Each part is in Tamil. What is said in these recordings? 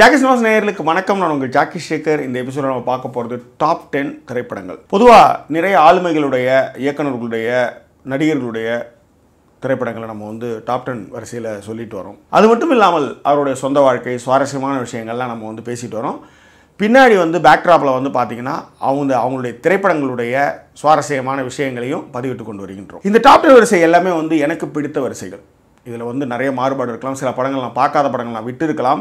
ஜாக்கி சினிமாஸ் நேயர்களுக்கு வணக்கம் நான் உங்கள் ஜாக்கி சேகர் இந்த எபிசோட நம்ம பார்க்க போகிறது டாப் டென் திரைப்படங்கள் பொதுவாக நிறைய ஆளுமைகளுடைய இயக்குநர்களுடைய நடிகர்களுடைய திரைப்படங்களை நம்ம வந்து டாப் டென் வரிசையில் சொல்லிட்டு வரோம் அது மட்டும் இல்லாமல் அவருடைய சொந்த வாழ்க்கை சுவாரஸ்யமான விஷயங்கள்லாம் நம்ம வந்து பேசிட்டு வரோம் பின்னாடி வந்து பேக்ட்ராப்பில் வந்து பார்த்திங்கன்னா அவங்க அவங்களுடைய திரைப்படங்களுடைய சுவாரஸ்யமான விஷயங்களையும் பதிவிட்டு கொண்டு வருகின்றோம் இந்த டாப் டென் வரிசை எல்லாமே வந்து எனக்கு பிடித்த வரிசைகள் இதில் வந்து நிறைய மாறுபாடு இருக்கலாம் சில படங்கள் நான் பார்க்காத படங்கள்லாம் விட்டு இருக்கலாம்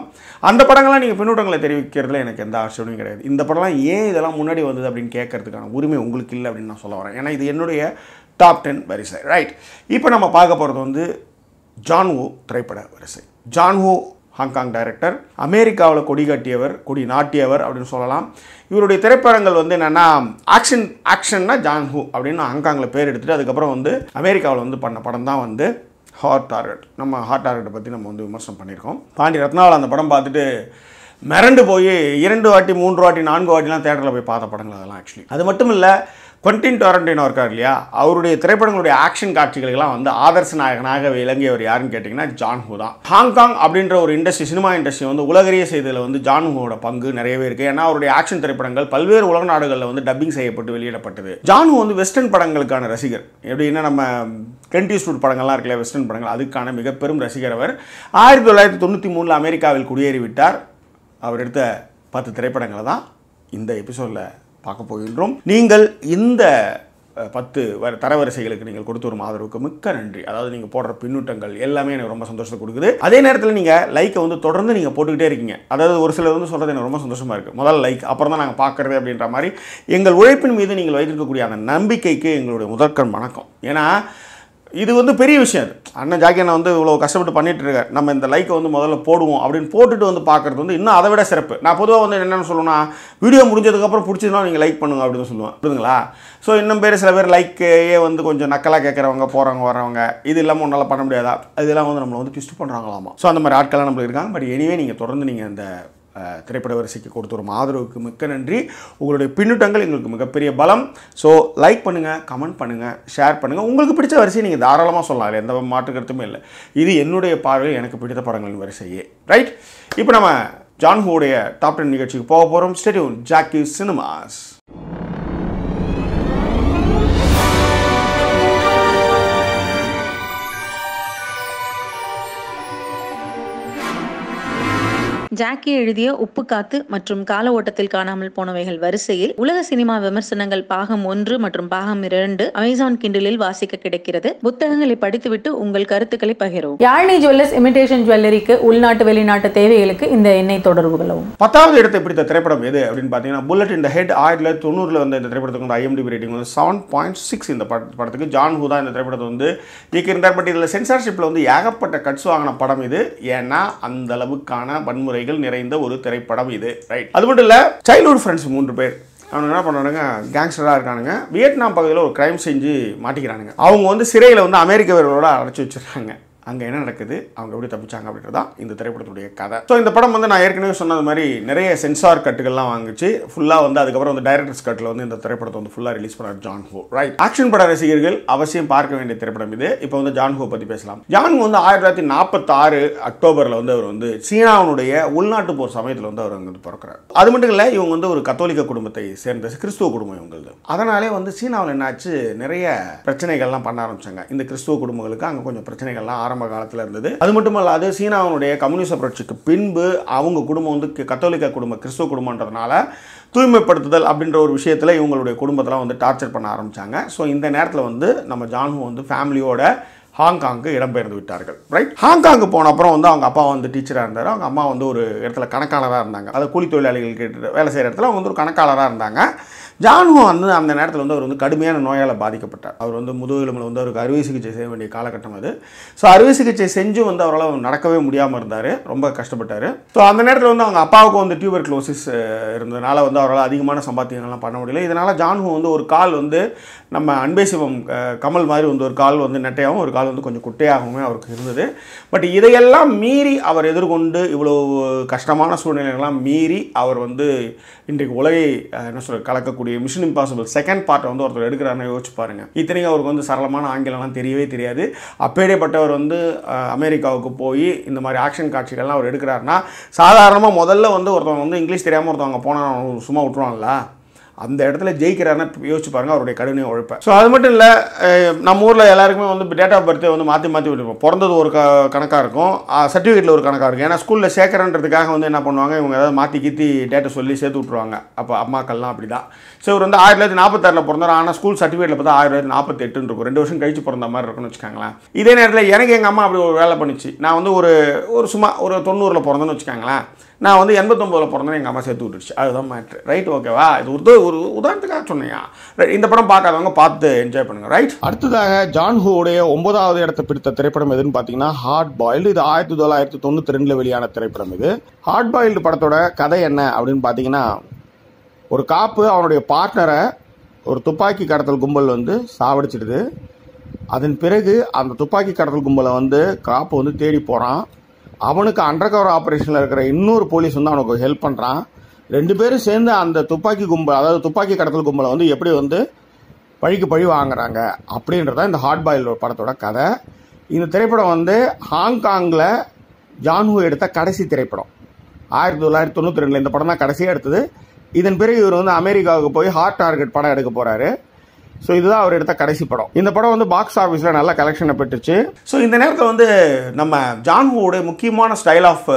அந்த படங்கள்லாம் நீங்கள் பின்னூட்டங்களை தெரிவிக்கிறதுல எனக்கு எந்த ஆச்சரியமும் கிடையாது இந்த படம்லாம் ஏன் இதெல்லாம் முன்னாடி வந்தது அப்படின்னு கேட்கறதுக்கான உரிமை உங்களுக்கு இல்லை அப்படின்னு நான் சொல்ல வரேன் ஏன்னா இது என்னுடைய டாப் டென் வரிசை ரைட் இப்போ நம்ம பார்க்க போகிறது வந்து ஜான்வோ திரைப்பட வரிசை ஜான்வோ ஹாங்காங் டைரக்டர் அமெரிக்காவில் கொடி கட்டியவர் கொடி நாட்டியவர் அப்படின்னு சொல்லலாம் இவருடைய திரைப்படங்கள் வந்து என்னென்னா ஆக்ஷன் ஆக்ஷன்னா ஜான்ஹூ அப்படின்னு ஹாங்காங்கில் பேர் எடுத்துகிட்டு அதுக்கப்புறம் வந்து அமெரிக்காவில் வந்து பண்ண படம் தான் வந்து ஹார்ட் டார்கெட் நம்ம ஹார்ட் டார்கெட்டை பற்றி நம்ம வந்து விமர்சனம் பண்ணியிருக்கோம் பாண்டி ரத்னாவில் அந்த படம் பார்த்துட்டு மிரண்டு போய் இரண்டு வாட்டி மூன்று வாட்டி நான்கு வாட்டிலாம் தேட்டரில் போய் பார்த்த படங்கள் அதெல்லாம் ஆக்சுவலி அது மட்டும் இல்லை கொண்டின் டொரண்டினோ இருக்கார் இல்லையா அவருடைய திரைப்படங்களுடைய ஆக்ஷன் காட்சிகளுக்கெல்லாம் வந்து ஆதர்ச நாயகனாக விளங்கியவர் யாருன்னு கேட்டிங்கன்னா ஜான்ஹூ தான் ஹாங்காங் அப்படின்ற ஒரு இண்டஸ்ட்ரி சினிமா இண்டஸ்ட்ரி வந்து உலகரிய செய்தியில் வந்து ஜான்ஹூவோட பங்கு நிறையவே இருக்குது ஏன்னா அவருடைய ஆக்ஷன் திரைப்படங்கள் பல்வேறு உலக நாடுகளில் வந்து டப்பிங் செய்யப்பட்டு வெளியிடப்பட்டது ஜான்ஹூ வந்து வெஸ்டர்ன் படங்களுக்கான ரசிகர் எப்படின்னா நம்ம கென்டி ஸ்டூட் படங்கள்லாம் இருக்குல்ல வெஸ்டர்ன் படங்கள் அதுக்கான மிக பெரும் ரசிகர் அவர் ஆயிரத்தி தொள்ளாயிரத்தி தொண்ணூற்றி மூணில் அமெரிக்காவில் குடியேறிவிட்டார் அவர் எடுத்த பத்து திரைப்படங்களை தான் இந்த எபிசோடில் பார்க்க போகின்றோம் நீங்கள் இந்த பத்து வர தரவரிசைகளுக்கு நீங்கள் கொடுத்து வரும் ஆதரவுக்கு மிக்க நன்றி அதாவது நீங்கள் போடுற பின்னூட்டங்கள் எல்லாமே எனக்கு ரொம்ப சந்தோஷத்தை கொடுக்குது அதே நேரத்தில் நீங்கள் லைக்கை வந்து தொடர்ந்து நீங்கள் போட்டுக்கிட்டே இருக்கீங்க அதாவது ஒரு சிலர் வந்து சொல்கிறது எனக்கு ரொம்ப சந்தோஷமாக இருக்குது முதல்ல லைக் அப்புறம் தான் நாங்கள் பார்க்குறது அப்படின்ற மாதிரி எங்கள் உழைப்பின் மீது நீங்கள் வைத்திருக்கக்கூடிய அந்த நம்பிக்கைக்கு எங்களுடைய முதற்கண் வணக்கம் ஏன்னா இது வந்து பெரிய விஷயம் அது அண்ணன் ஜாக்கி அண்ணன் வந்து இவ்வளோ கஷ்டப்பட்டு பண்ணிட்டு இருக்க நம்ம இந்த லைக்கை வந்து முதல்ல போடுவோம் அப்படின்னு போட்டுட்டு வந்து பார்க்குறது வந்து இன்னும் அதை விட சிறப்பு நான் பொதுவாக வந்து என்னென்னு சொல்லுவேன்னா வீடியோ முடிஞ்சதுக்கப்புறம் பிடிச்சதுனா நீங்கள் லைக் பண்ணுங்க அப்படின்னு சொல்லுவேன் புரியுதுங்களா ஸோ இன்னும் பேர் சில பேர் லைக்கையே வந்து கொஞ்சம் நக்கலாக கேட்குறவங்க போகிறவங்க வரவங்க இது இல்லாமல் உன்னால் பண்ண முடியாதா இதெல்லாம் வந்து நம்மளை வந்து டிஸ்ட் பண்ணுறாங்களாமா ஸோ அந்த மாதிரி ஆட்கள்லாம் நம்மளுக்கு இருக்காங்க பட் எனிவே நீங்கள் தொடர்ந்து நீங்கள் அந்த திரைப்பட வரிசைக்கு கொடுத்து வரும் ஆதரவுக்கு மிக்க நன்றி உங்களுடைய பின்னூட்டங்கள் எங்களுக்கு மிகப்பெரிய பலம் ஸோ லைக் பண்ணுங்கள் கமெண்ட் பண்ணுங்கள் ஷேர் பண்ணுங்கள் உங்களுக்கு பிடிச்ச வரிசையை நீங்கள் தாராளமாக சொல்லலாம் இல்லை எந்த மாற்றுக்கருத்துமே இல்லை இது என்னுடைய பார்வையில் எனக்கு பிடித்த படங்களின் வரிசையே ரைட் இப்போ நம்ம ஜான்ஹூடைய டாப் டென் நிகழ்ச்சிக்கு போக போகிறோம் ஸ்டெடியூன் ஜாக்கி சினிமாஸ் ஜாக்கி எழுதிய உப்பு காத்து மற்றும் கால ஓட்டத்தில் காணாமல் போனவைகள் வரிசையில் உலக சினிமா விமர்சனங்கள் பாகம் ஒன்று மற்றும் பாகம் இரண்டு அமேசான் கிண்டலில் வாசிக்க கிடைக்கிறது புத்தகங்களை படித்துவிட்டு உங்கள் கருத்துக்களை பகிரவும் யாழினி ஜுவல்லர்ஸ் இமிடேஷன் ஜுவல்லரிக்கு உள்நாட்டு வெளிநாட்டு தேவைகளுக்கு இந்த எண்ணெய் தொடர்பு கொள்ளவும் பத்தாவது இடத்தை பிடித்த திரைப்படம் எது அப்படின்னு பார்த்தீங்கன்னா புல்லட் இந்த ஹெட் ஆயிரத்தி தொள்ளாயிரத்தி தொண்ணூறில் வந்த இந்த திரைப்படத்துக்கு ஐஎம்டி ரேட்டிங் வந்து செவன் பாயிண்ட் சிக்ஸ் இந்த படத்துக்கு ஜான் ஹூதா இந்த திரைப்படத்தை வந்து இயக்கியிருந்தார் பட் இதில் சென்சார்ஷிப்பில் வந்து ஏகப்பட்ட கட்ஸ் வாங்கின படம் இது ஏன்னா அந்த அளவுக்கான வன்முறை கதைகள் நிறைந்த ஒரு திரைப்படம் இது ரைட் அது மட்டும் இல்ல சைல்ட்ஹுட் ஃப்ரெண்ட்ஸ் மூன்று பேர் அவனுங்க என்ன பண்ணுறானுங்க கேங்ஸ்டராக இருக்கானுங்க வியட்நாம் பகுதியில் ஒரு க்ரைம் செஞ்சு மாட்டிக்கிறானுங்க அவங்க வந்து சிறையில் வந்து அமெரிக்க வீரர்களோட அடைச்சி வச்சுருக்காங்க அங்கே என்ன நடக்குது அவங்க எப்படி தப்பிச்சாங்க அப்படின்றதா இந்த திரைப்படத்துடைய கதை ஸோ இந்த படம் வந்து நான் ஏற்கனவே சொன்னது மாதிரி நிறைய சென்சார் கட்டுகள்லாம் வாங்கிச்சு ஃபுல்லாக வந்து அதுக்கப்புறம் வந்து டைரக்டர்ஸ் கட்டில் வந்து இந்த திரைப்படத்தை வந்து ஃபுல்லாக ரிலீஸ் பண்ணார் ஜான் ஹோ ரைட் ஆக்ஷன் பட ரசிகர்கள் அவசியம் பார்க்க வேண்டிய திரைப்படம் இது இப்போ வந்து ஜான் ஹோ பற்றி பேசலாம் ஜான் வந்து ஆயிரத்தி தொள்ளாயிரத்தி நாற்பத்தாறு அக்டோபரில் வந்து அவர் வந்து சீனாவுடைய உள்நாட்டு போர் சமயத்தில் வந்து அவர் வந்து பிறக்கிறார் அது மட்டும் இல்லை இவங்க வந்து ஒரு கத்தோலிக்க குடும்பத்தை சேர்ந்த கிறிஸ்துவ குடும்பம் இவங்களுக்கு அதனாலே வந்து சீனாவில் என்னாச்சு நிறைய பிரச்சனைகள்லாம் பண்ண ஆரம்பிச்சாங்க இந்த கிறிஸ்துவ குடும்பங்களுக்கு அங்கே கொஞ்சம் பிரச்சனைகள்லாம் ஆரம்பிச்சு ஆரம்ப காலத்தில் இருந்தது அது மட்டும் இல்லாது சீனாவுடைய கம்யூனிஸ்ட் புரட்சிக்கு பின்பு அவங்க குடும்பம் வந்து கத்தோலிக்க குடும்பம் கிறிஸ்துவ குடும்பன்றதுனால தூய்மைப்படுத்துதல் அப்படின்ற ஒரு விஷயத்தில் இவங்களுடைய குடும்பத்தெல்லாம் வந்து டார்ச்சர் பண்ண ஆரம்பித்தாங்க ஸோ இந்த நேரத்தில் வந்து நம்ம ஜான்ஹு வந்து ஃபேமிலியோட ஹாங்காங்கு இடம்பெயர்ந்து விட்டார்கள் ரைட் ஹாங்காங்கு போன அப்புறம் வந்து அவங்க அப்பா வந்து டீச்சராக இருந்தார் அவங்க அம்மா வந்து ஒரு இடத்துல கணக்காளராக இருந்தாங்க அதாவது கூலி தொழிலாளிகள் கேட்டு வேலை செய்கிற இடத்துல அவங்க வந்து ஒரு கணக்காளராக இருந்தாங்க ஜான்ஹோ வந்து அந்த நேரத்தில் வந்து அவர் வந்து கடுமையான நோயால் பாதிக்கப்பட்டார் அவர் வந்து முதுகெலும்பில் வந்து அவருக்கு அறுவை சிகிச்சை செய்ய வேண்டிய காலகட்டம் அது ஸோ அறுவை சிகிச்சை செஞ்சு வந்து அவரால் நடக்கவே முடியாமல் இருந்தார் ரொம்ப கஷ்டப்பட்டார் ஸோ அந்த நேரத்தில் வந்து அவங்க அப்பாவுக்கு வந்து டியூபர் க்ளோசிஸ் இருந்ததுனால வந்து அவரால் அதிகமான சம்பாத்தியங்கள்லாம் பண்ண முடியல இதனால் ஜான்ஹோ வந்து ஒரு கால் வந்து நம்ம அன்பே சிவம் கமல் மாதிரி வந்து ஒரு கால் வந்து நெட்டையாகவும் ஒரு கால் வந்து கொஞ்சம் குட்டையாகவும் அவருக்கு இருந்தது பட் இதையெல்லாம் மீறி அவர் எதிர்கொண்டு இவ்வளோ கஷ்டமான சூழ்நிலைகள்லாம் மீறி அவர் வந்து இன்றைக்கு உலகை என்ன சொல்கிற கலக்கக்கூடிய இருக்கக்கூடிய மிஷின் இம்பாசிபிள் செகண்ட் பார்ட்டை வந்து ஒருத்தர் எடுக்கிறாருன்னு யோசிச்சு பாருங்கள் இத்தனையும் அவருக்கு வந்து சரளமான ஆங்கிலம்லாம் தெரியவே தெரியாது அப்பேடைப்பட்டவர் வந்து அமெரிக்காவுக்கு போய் இந்த மாதிரி ஆக்ஷன் காட்சிகள்லாம் அவர் எடுக்கிறாருன்னா சாதாரணமாக முதல்ல வந்து ஒருத்தவங்க வந்து இங்கிலீஷ் தெரியாமல் ஒருத்தவங்க போனால் சும்மா விட்டுருவாங்களா அந்த இடத்துல ஜெயிக்கிறாருன்னா யோசிச்சு பாருங்கள் அவருடைய கடுமையை உழைப்பேன் ஸோ அது மட்டும் இல்லை நம்ம ஊரில் எல்லாருக்குமே வந்து டேட் ஆஃப் பர்த்டே வந்து மாற்றி மாற்றி விட்டுருப்போம் பிறந்தது ஒரு க கணக்காக இருக்கும் சர்டிஃபிகேட்டில் ஒரு கணக்காக இருக்கும் ஏன்னா ஸ்கூலில் சேர்க்குறன்றதுக்காக வந்து என்ன பண்ணுவாங்க இவங்க ஏதாவது மாற்றி கீற்றி டேட்டை சொல்லி சேர்த்து விட்ருவாங்க அப்போ அம்மாக்கள்லாம் அப்படி தான் ஸோ இவர் வந்து ஆயிரத்தி தொள்ளாயிரத்தி நாற்பத்தாறில் பிறந்தார் ஆனால் ஸ்கூல் சர்டிஃபிகேட்டில் பார்த்தா ஆயிரத்தி தொள்ளாயிரத்தி நாற்பத்தி இருக்கும் ரெண்டு வருஷம் கழிச்சு பிறந்த மாதிரி இருக்கும்னு வச்சுக்காங்களேன் இதே நேரத்தில் எனக்கு எங்கள் அம்மா அப்படி ஒரு வேலை பண்ணிச்சு நான் வந்து ஒரு ஒரு சும்மா ஒரு தொண்ணூறில் பிறந்தேன்னு வச்சுக்காங்களேன் நான் வந்து எண்பத்தொம்போதில் பிறந்தேன் எங்கள் அம்மா சேர்த்து விட்டுருச்சு அதுதான் மேட்ரு ரைட் ஓகேவா இது ஒரு ஒரு உதாரணத்துக்காக சொன்னேன் இந்த படம் பார்க்காதவங்க பார்த்து என்ஜாய் பண்ணுங்கள் ரைட் அடுத்ததாக ஜான் ஹூடைய ஒன்பதாவது இடத்தை பிடித்த திரைப்படம் எதுன்னு பார்த்தீங்கன்னா ஹார்ட் பாயில்டு இது ஆயிரத்தி தொள்ளாயிரத்தி தொண்ணூற்றி ரெண்டில் வெளியான திரைப்படம் இது ஹார்ட் பாயில்டு படத்தோட கதை என்ன அப்படின்னு பார்த்தீங்கன்னா ஒரு காப்பு அவனுடைய பார்ட்னரை ஒரு துப்பாக்கி கடத்தல் கும்பல் வந்து சாவடிச்சிடுது அதன் பிறகு அந்த துப்பாக்கி கடத்தல் கும்பலை வந்து காப்பு வந்து தேடி போகிறான் அவனுக்கு அண்டர் கவர் ஆப்ரேஷனில் இருக்கிற இன்னொரு போலீஸ் வந்து அவனுக்கு ஹெல்ப் பண்ணுறான் ரெண்டு பேரும் சேர்ந்து அந்த துப்பாக்கி கும்பல் அதாவது துப்பாக்கி கடத்தல் கும்பலை வந்து எப்படி வந்து பழிக்கு பழி வாங்குறாங்க அப்படின்றத இந்த ஹாட் பாயில் படத்தோட கதை இந்த திரைப்படம் வந்து ஹாங்காங்கில் ஜான்ஹூ எடுத்த கடைசி திரைப்படம் ஆயிரத்தி தொள்ளாயிரத்தி தொண்ணூற்றி ரெண்டில் இந்த படம் தான் கடைசியாக எடுத்தது இதன் பிறகு இவர் வந்து அமெரிக்காவுக்கு போய் ஹார்ட் டார்கெட் படம் எடுக்க போகிறாரு ஸோ இதுதான் அவர் எடுத்த கடைசி படம் இந்த படம் வந்து பாக்ஸ் ஆஃபீஸில் நல்ல கலெக்ஷனை பெற்றுச்சு ஸோ இந்த நேரத்தில் வந்து நம்ம ஜான்ஹூவோட முக்கியமான ஸ்டைல் ஆஃப்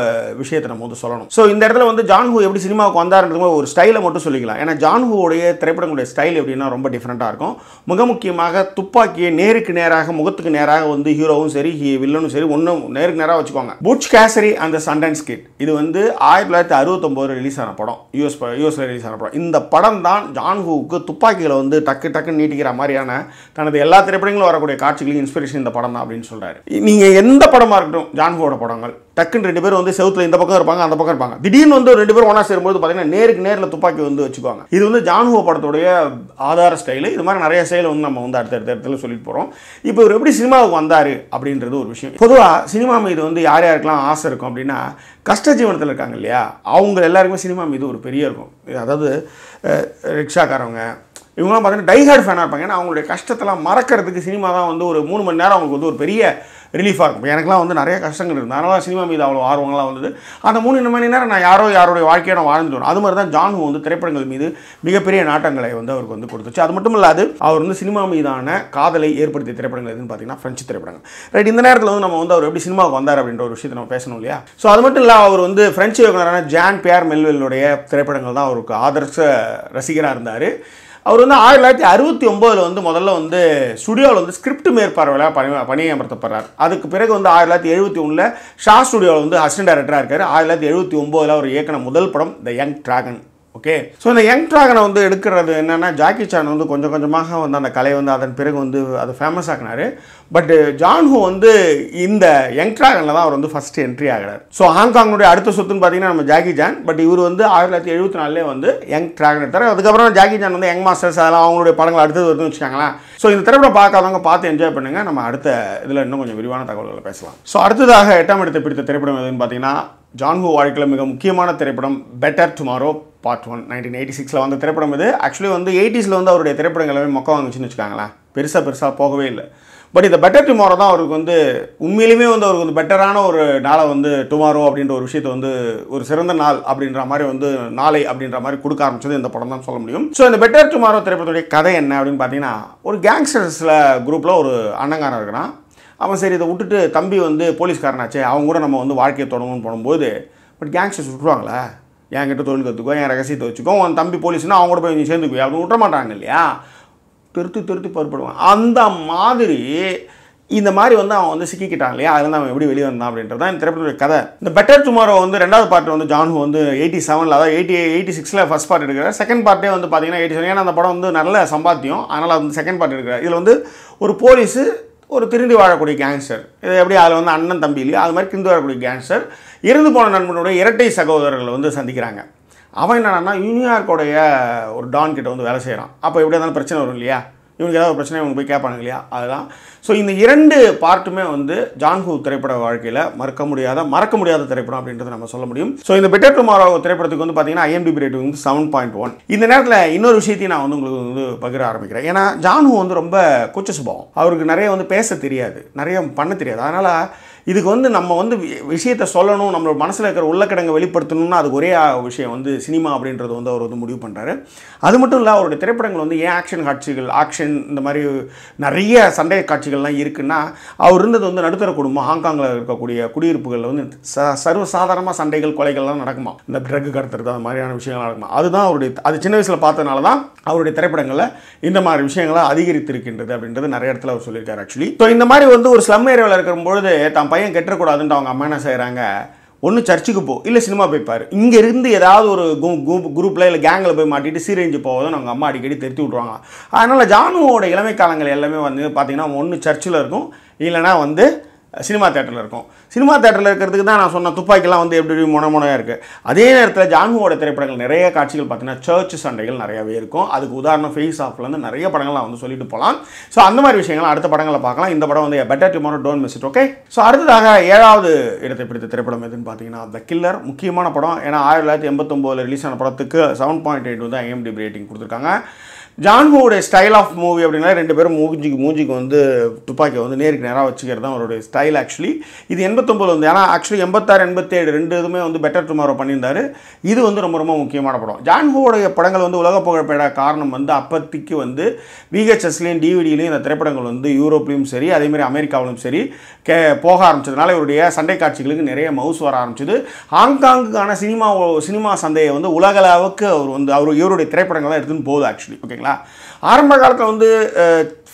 விஷயத்தை நம்ம வந்து சொல்லணும் ஸோ இந்த இடத்துல வந்து ஜான்ஹூ எப்படி சினிமாவுக்கு வந்தாருன்றது ஒரு ஸ்டைலை மட்டும் சொல்லிக்கலாம் ஏன்னா ஜான்ஹூவுடைய திரைப்படங்களுடைய ஸ்டைல் எப்படின்னா ரொம்ப டிஃப்ரெண்ட்டாக இருக்கும் மிக முக்கியமாக துப்பாக்கியை நேருக்கு நேராக முகத்துக்கு நேராக வந்து ஹீரோவும் சரி ஹீ வில்லனும் சரி ஒன்றும் நேருக்கு நேராக வச்சுக்கோங்க புட்ச் கேசரி அந்த சண்டன்ஸ் கிட் இது வந்து ஆயிரத்தி தொள்ளாயிரத்தி அறுபத்தொம்போது ரிலீஸ் ஆன படம் யூஎஸ் யூஎஸ்ல ரிலீஸ் ஆன படம் இந்த படம் தான் ஜான்ஹூவுக்கு துப்பாக்கிகளை வந்து டக்கு டக்குன்னு நீட்டிக்கிற மாதிரியான தனது எல்லா திரைப்படங்களும் வரக்கூடிய காட்சிகளையும் இன்ஸ்பிரேஷன் இந்த படம் தான் அப்படின்னு சொல்கிறாரு நீங்கள் எந்த படமாக இருக்கட்டும் ஜான்கோட படங்கள் டக்குன்னு ரெண்டு பேரும் வந்து செவத்தில் இந்த பக்கம் இருப்பாங்க அந்த பக்கம் இருப்பாங்க திடீர்னு வந்து ரெண்டு பேரும் ஒன்றா சேரும்போது பார்த்தீங்கன்னா நேருக்கு நேரில் துப்பாக்கி வந்து வச்சுக்குவாங்க இது வந்து ஜான்ஹோ படத்துடைய ஆதார ஸ்டைலு இது மாதிரி நிறைய ஸ்டைல் வந்து நம்ம வந்து அடுத்த இடத்துல சொல்லிட்டு போகிறோம் இப்போ இவர் எப்படி சினிமாவுக்கு வந்தார் அப்படின்றது ஒரு விஷயம் பொதுவாக சினிமா மீது வந்து யார் யாருக்கெல்லாம் ஆசை இருக்கும் அப்படின்னா கஷ்ட ஜீவனத்தில் இருக்காங்க இல்லையா அவங்க எல்லாருக்குமே சினிமா மீது ஒரு பெரிய இருக்கும் அதாவது ரிக்ஷாக்காரவங்க இவங்களாம் பார்த்தீங்கன்னா டைஹர்ட் ஃபேனாக இருப்பாங்க ஏன்னா அவங்களுடைய கஷ்டத்தெல்லாம் மறக்கிறதுக்கு சினிமா தான் வந்து ஒரு மூணு மணி நேரம் அவங்களுக்கு வந்து ஒரு பெரிய ரிலீஃபாக இருக்கும் எனக்குலாம் வந்து நிறைய கஷ்டங்கள் இருந்தது அதனால் சினிமா மீது அவ்வளோ ஆர்வங்களாக வந்தது அந்த மூணு மணி நேரம் நான் யாரோ யாரோடைய வாழ்க்கையை நான் அது மாதிரி தான் ஜான்ஹூ வந்து திரைப்படங்கள் மீது மிகப்பெரிய நாட்டங்களை வந்து அவருக்கு வந்து கொடுத்துச்சு அது மட்டும் இல்லாது அவர் வந்து சினிமா மீதான காதலை ஏற்படுத்திய திரைப்படங்கள் எதுன்னு பார்த்தீங்கன்னா ஃப்ரெஞ்சு திரைப்படங்கள் ரைட் இந்த நேரத்தில் வந்து நம்ம வந்து அவர் எப்படி சினிமாவுக்கு வந்தார் அப்படின்ற ஒரு விஷயத்தை நம்ம பேசணும் இல்லையா ஸோ அது மட்டும் இல்லை அவர் வந்து ஃப்ரெஞ்சு இயக்குனரான ஜான் பியார் மெல்வெல்லுடைய திரைப்படங்கள் தான் அவருக்கு ஆதர்ச ரசிகராக இருந்தார் அவர் வந்து ஆயிரத்தி தொள்ளாயிரத்தி அறுபத்தி ஒம்போதில் வந்து முதல்ல வந்து ஸ்டுடியோவில் வந்து ஸ்கிரிப்ட் மேற்பார்வையாக பணி பணியமர்த்தப்படுறார் அதுக்கு பிறகு வந்து ஆயிரத்தி தொள்ளாயிரத்தி எழுபத்தி ஒன்றில் ஷா ஸ்டுடியோவில் வந்து அசிஸ்டன்ட் டைரக்டராக இருக்கார் ஆயிரத்தி தொள்ளாயிரத்தி எழுபத்தி ஒம்போதில் அவர் இயக்கின முதல் படம் The Young Dragon okay so இந்த யங் ட்ராகனை வந்து எடுக்கிறது என்னென்னா ஜாக்கி சான் வந்து கொஞ்சம் கொஞ்சமாக வந்து அந்த கலை வந்து அதன் பிறகு வந்து அது ஃபேமஸ் ஆகினார் பட் ஜான்ஹூ வந்து இந்த யங் ட்ராகனில் தான் அவர் வந்து ஃபஸ்ட்டு என்ட்ரி ஆகிறார் ஸோ ஹாங்காங்கினுடைய அடுத்த சொத்துன்னு பார்த்தீங்கன்னா நம்ம ஜாக்கி ஜான் பட் இவர் வந்து ஆயிரத்தி தொள்ளாயிரத்தி எழுபத்தி நாலுலேயே வந்து யங் ட்ராகன் எடுத்தார் அதுக்கப்புறம் ஜாக்கி ஜான் வந்து யங் மாஸ்டர்ஸ் அதெல்லாம் அவங்களுடைய படங்கள் அடுத்தது வருதுன்னு வச்சுக்காங்களேன் ஸோ இந்த திரைப்படம் பார்க்காதவங்க பார்த்து என்ஜாய் பண்ணுங்கள் நம்ம அடுத்த இதில் இன்னும் கொஞ்சம் விரிவான தகவல்களை பேசலாம் ஸோ அடுத்ததாக எட்டாம் இடத்தை பிடித்த திரைப்படம் எதுன்னு பார்த்தீங்கன்னா ஜான்ஹூ வாழ்க்கையில் மிக முக்கியமான திரைப்படம் Better Tomorrow part one nineteen eighty சிக்ஸில் வந்த திரைப்படம் இது ஆக்சுவலி வந்து எயிட்டிஸில் வந்து அவருடைய திரைப்படங்கள் எல்லாமே மொக்க வாங்கிச்சுன்னு வச்சுக்காங்களேன் பெருசாக பெருசாக போகவே இல்லை பட் இந்த பெட்டர் டுமாரோ தான் அவருக்கு வந்து உண்மையிலுமே வந்து அவருக்கு வந்து பெட்டரான ஒரு நாளை வந்து டுமாரோ அப்படின்ற ஒரு விஷயத்தை வந்து ஒரு சிறந்த நாள் அப்படின்ற மாதிரி வந்து நாளை அப்படின்ற மாதிரி கொடுக்க ஆரம்பிச்சது இந்த படம் தான் சொல்ல முடியும் ஸோ இந்த பெட்டர் டுமாரோ திரைப்படத்துடைய கதை என்ன அப்படின்னு பார்த்தீங்கன்னா ஒரு கேங்ஸ்டர்ஸில் குரூப்பில் ஒரு அண்ணங்காரன் இருக்கிறான் அவன் சரி இதை விட்டுட்டு தம்பி வந்து போலீஸ்காரனாச்சே அவங்க கூட நம்ம வந்து வாழ்க்கையை தொடங்கணும்னு போடும்போது பட் கேங்ஸ்டர்ஸ் விட்டுருவாங்களே என்கிட்ட தொழில் கற்றுக்கோ என் ரகசியத்தை வச்சுக்கோ உன் தம்பி போலீஸ்னால் அவங்க கூட போய் நீ சேர்ந்துக்குவே அப்படின்னு விட்ற மாட்டாங்க இல்லையா திருத்து திருத்து பொறுப்படுவான் அந்த மாதிரி இந்த மாதிரி வந்து அவன் வந்து சிக்கிக்கிட்டான் இல்லையா அதில் அவன் எப்படி வெளியே வந்தான் அப்படின்றதான் இந்த திரைப்படத்துடைய கதை இந்த பெட்டர் டுமாரோ வந்து ரெண்டாவது பார்ட் வந்து ஜான்ஹூ வந்து எயிட்டி செவனில் அதாவது எயிட்டி எயிட்டி சிக்ஸில் ஃபஸ்ட் பார்ட் எடுக்கிறார் செகண்ட் பார்ட்டே வந்து பார்த்தீங்கன்னா எயிட்டி செவன் ஏன்னா அந்த படம் வந்து நல்ல சம்பாத்தியம் அதனால் வந்து செகண்ட் பார்ட் எடுக்கிறார் இதில் வந்து ஒரு போலீஸு ஒரு திருந்தி வாழக்கூடிய கேன்சர் இது எப்படி அதில் வந்து அண்ணன் தம்பி இல்லையோ அது மாதிரி திருந்து வாழக்கூடிய கேன்சர் இருந்து போன நண்பனுடைய இரட்டை சகோதரர்களை வந்து சந்திக்கிறாங்க அவன் என்னென்னா நியூயார்க்கோடைய ஒரு டான் கிட்ட வந்து வேலை செய்கிறான் அப்போ எப்படி இருந்தாலும் பிரச்சனை வரும் இல்லையா இவனுக்கு ஏதாவது ஒரு பிரச்சனை இவங்க போய் கேட்பானுங்க இல்லையா அதுதான் ஸோ இந்த இரண்டு பார்ட்டுமே வந்து ஜான்ஹூ திரைப்பட வாழ்க்கையில் மறக்க முடியாத மறக்க முடியாத திரைப்படம் அப்படின்றத நம்ம சொல்ல முடியும் ஸோ இந்த பெட்டர் டுமாரோ திரைப்படத்துக்கு வந்து பார்த்தீங்கன்னா ஐஎம்பி ரேட் வந்து செவன் பாயிண்ட் ஒன் இந்த நேரத்தில் இன்னொரு விஷயத்தையும் நான் வந்து உங்களுக்கு வந்து பகிர ஆரம்பிக்கிறேன் ஏன்னா ஜான்ஹூ வந்து ரொம்ப கொச்ச சுபாவம் அவருக்கு நிறைய வந்து பேச தெரியாது நிறைய பண்ண தெரியாது அதனால் இதுக்கு வந்து நம்ம வந்து விஷயத்தை சொல்லணும் நம்மளோட மனசில் இருக்கிற உள்ளக்கிடங்கை வெளிப்படுத்தணும்னா அது ஒரே விஷயம் வந்து சினிமா அப்படின்றது வந்து அவர் வந்து முடிவு பண்ணுறாரு அது மட்டும் இல்லை அவருடைய திரைப்படங்கள் வந்து ஏன் ஆக்ஷன் காட்சிகள் ஆக்ஷன் இந்த மாதிரி நிறைய சண்டை காட்சிகள் குடியிருப்புகள்லாம் இருக்குன்னா அவர் இருந்தது வந்து நடுத்தர குடும்பம் ஹாங்காங்கில் இருக்கக்கூடிய குடியிருப்புகளில் வந்து ச சர்வசாதாரணமாக சண்டைகள் கொலைகள்லாம் நடக்குமா இந்த ட்ரக்கு கடத்துறது அது மாதிரியான விஷயங்கள் நடக்குமா அதுதான் அவருடைய அது சின்ன வயசில் பார்த்ததுனால தான் அவருடைய திரைப்படங்களில் இந்த மாதிரி விஷயங்களை அதிகரித்திருக்கின்றது அப்படின்றது நிறைய இடத்துல அவர் சொல்லியிருக்காரு ஆக்சுவலி ஸோ இந்த மாதிரி வந்து ஒரு ஸ்லம் ஏரியாவில் இருக்கும்பொழுது தான் பையன் கெட்டக்கூடாதுன்ட்டு அவங்க அம்மா என்ன செய்கிறாங்க ஒன்று சர்ச்சுக்கு போ இல்லை சினிமா போய் பாரு இங்கேருந்து ஏதாவது ஒரு குரூப் குரூப்பில் இல்லை கேங்கில் போய் மாட்டிட்டு சீரேஞ்சு போவதும் நாங்கள் அம்மா அடிக்கடி திருத்தி விட்ருவாங்க அதனால் ஜானுவோட இளமை காலங்கள் எல்லாமே வந்து பார்த்திங்கன்னா ஒன்று சர்ச்சில் இருக்கும் இல்லைனா வந்து சினிமா தேட்டரில் இருக்கும் சினிமா தேட்டரில் இருக்கிறதுக்கு தான் நான் சொன்ன துப்பாக்கிலாம் வந்து எப்படி எப்படி முன முனையாக இருக்குது அதே நேரத்தில் ஜான்குவோட திரைப்படங்கள் நிறைய காட்சிகள் பார்த்தீங்கன்னா சர்ச் சண்டைகள் நிறையாவே இருக்கும் அதுக்கு உதாரணம் ஃபேஸ் ஆஃப்லேருந்து நிறைய படங்கள்லாம் வந்து சொல்லிட்டு போகலாம் ஸோ அந்த மாதிரி விஷயங்கள் அடுத்த படங்களை பார்க்கலாம் இந்த படம் வந்து Better Tomorrow don't miss it okay so அடுத்ததாக ஏழாவது இடத்தை பிடித்த திரைப்படம் எதுன்னு பார்த்தீங்கன்னா த கில்லர் முக்கியமான படம் ஏன்னா ஆயிரத்தி தொள்ளாயிரத்தி எண்பத்தொம்போதில் ரிலீஸ் ஆன படத்துக்கு செவன் பாயிண்ட் எயிட் வந்து ஐஎம்டி ரேட்டிங் கொடுத்துருக்காங்க ஜான்வோடைய ஸ்டைல் ஆஃப் மூவி அப்படின்னா ரெண்டு பேரும் மூஞ்சிக்கு மூஞ்சிக்கு வந்து துப்பாக்கியை வந்து நேருக்கு நேராக வச்சுக்கிறது தான் அவருடைய ஸ்டைல் ஆக்சுவலி இது எண்பத்தொம்பது வந்து ஏன்னா ஆக்சுவலி எண்பத்தாறு எண்பத்தேழு ரெண்டு இதுமே வந்து பெட்டர் டுமாரோ பண்ணியிருந்தார் இது வந்து ரொம்ப ரொம்ப முக்கியமான படம் ஜான்வோடைய படங்கள் வந்து உலக புகழ்பெற காரணம் வந்து அப்பத்திக்கு வந்து விஹெச்எஸ்லேயும் டிவிடியிலையும் இந்த திரைப்படங்கள் வந்து யூரோப்லேயும் சரி அதேமாதிரி அமெரிக்காவிலும் சரி கே போக ஆரம்பிச்சதுனால இவருடைய சண்டை காட்சிகளுக்கு நிறைய மவுஸ் வர ஆரம்பிச்சது ஹாங்காங்குக்கான சினிமா சினிமா சந்தையை வந்து உலகளவுக்கு அவர் வந்து அவர் இவருடைய திரைப்படங்கள்லாம் எடுத்துன்னு போகுது ஆக்சுவலி ஓகேங்களா ஆரம்ப காலத்தில் வந்து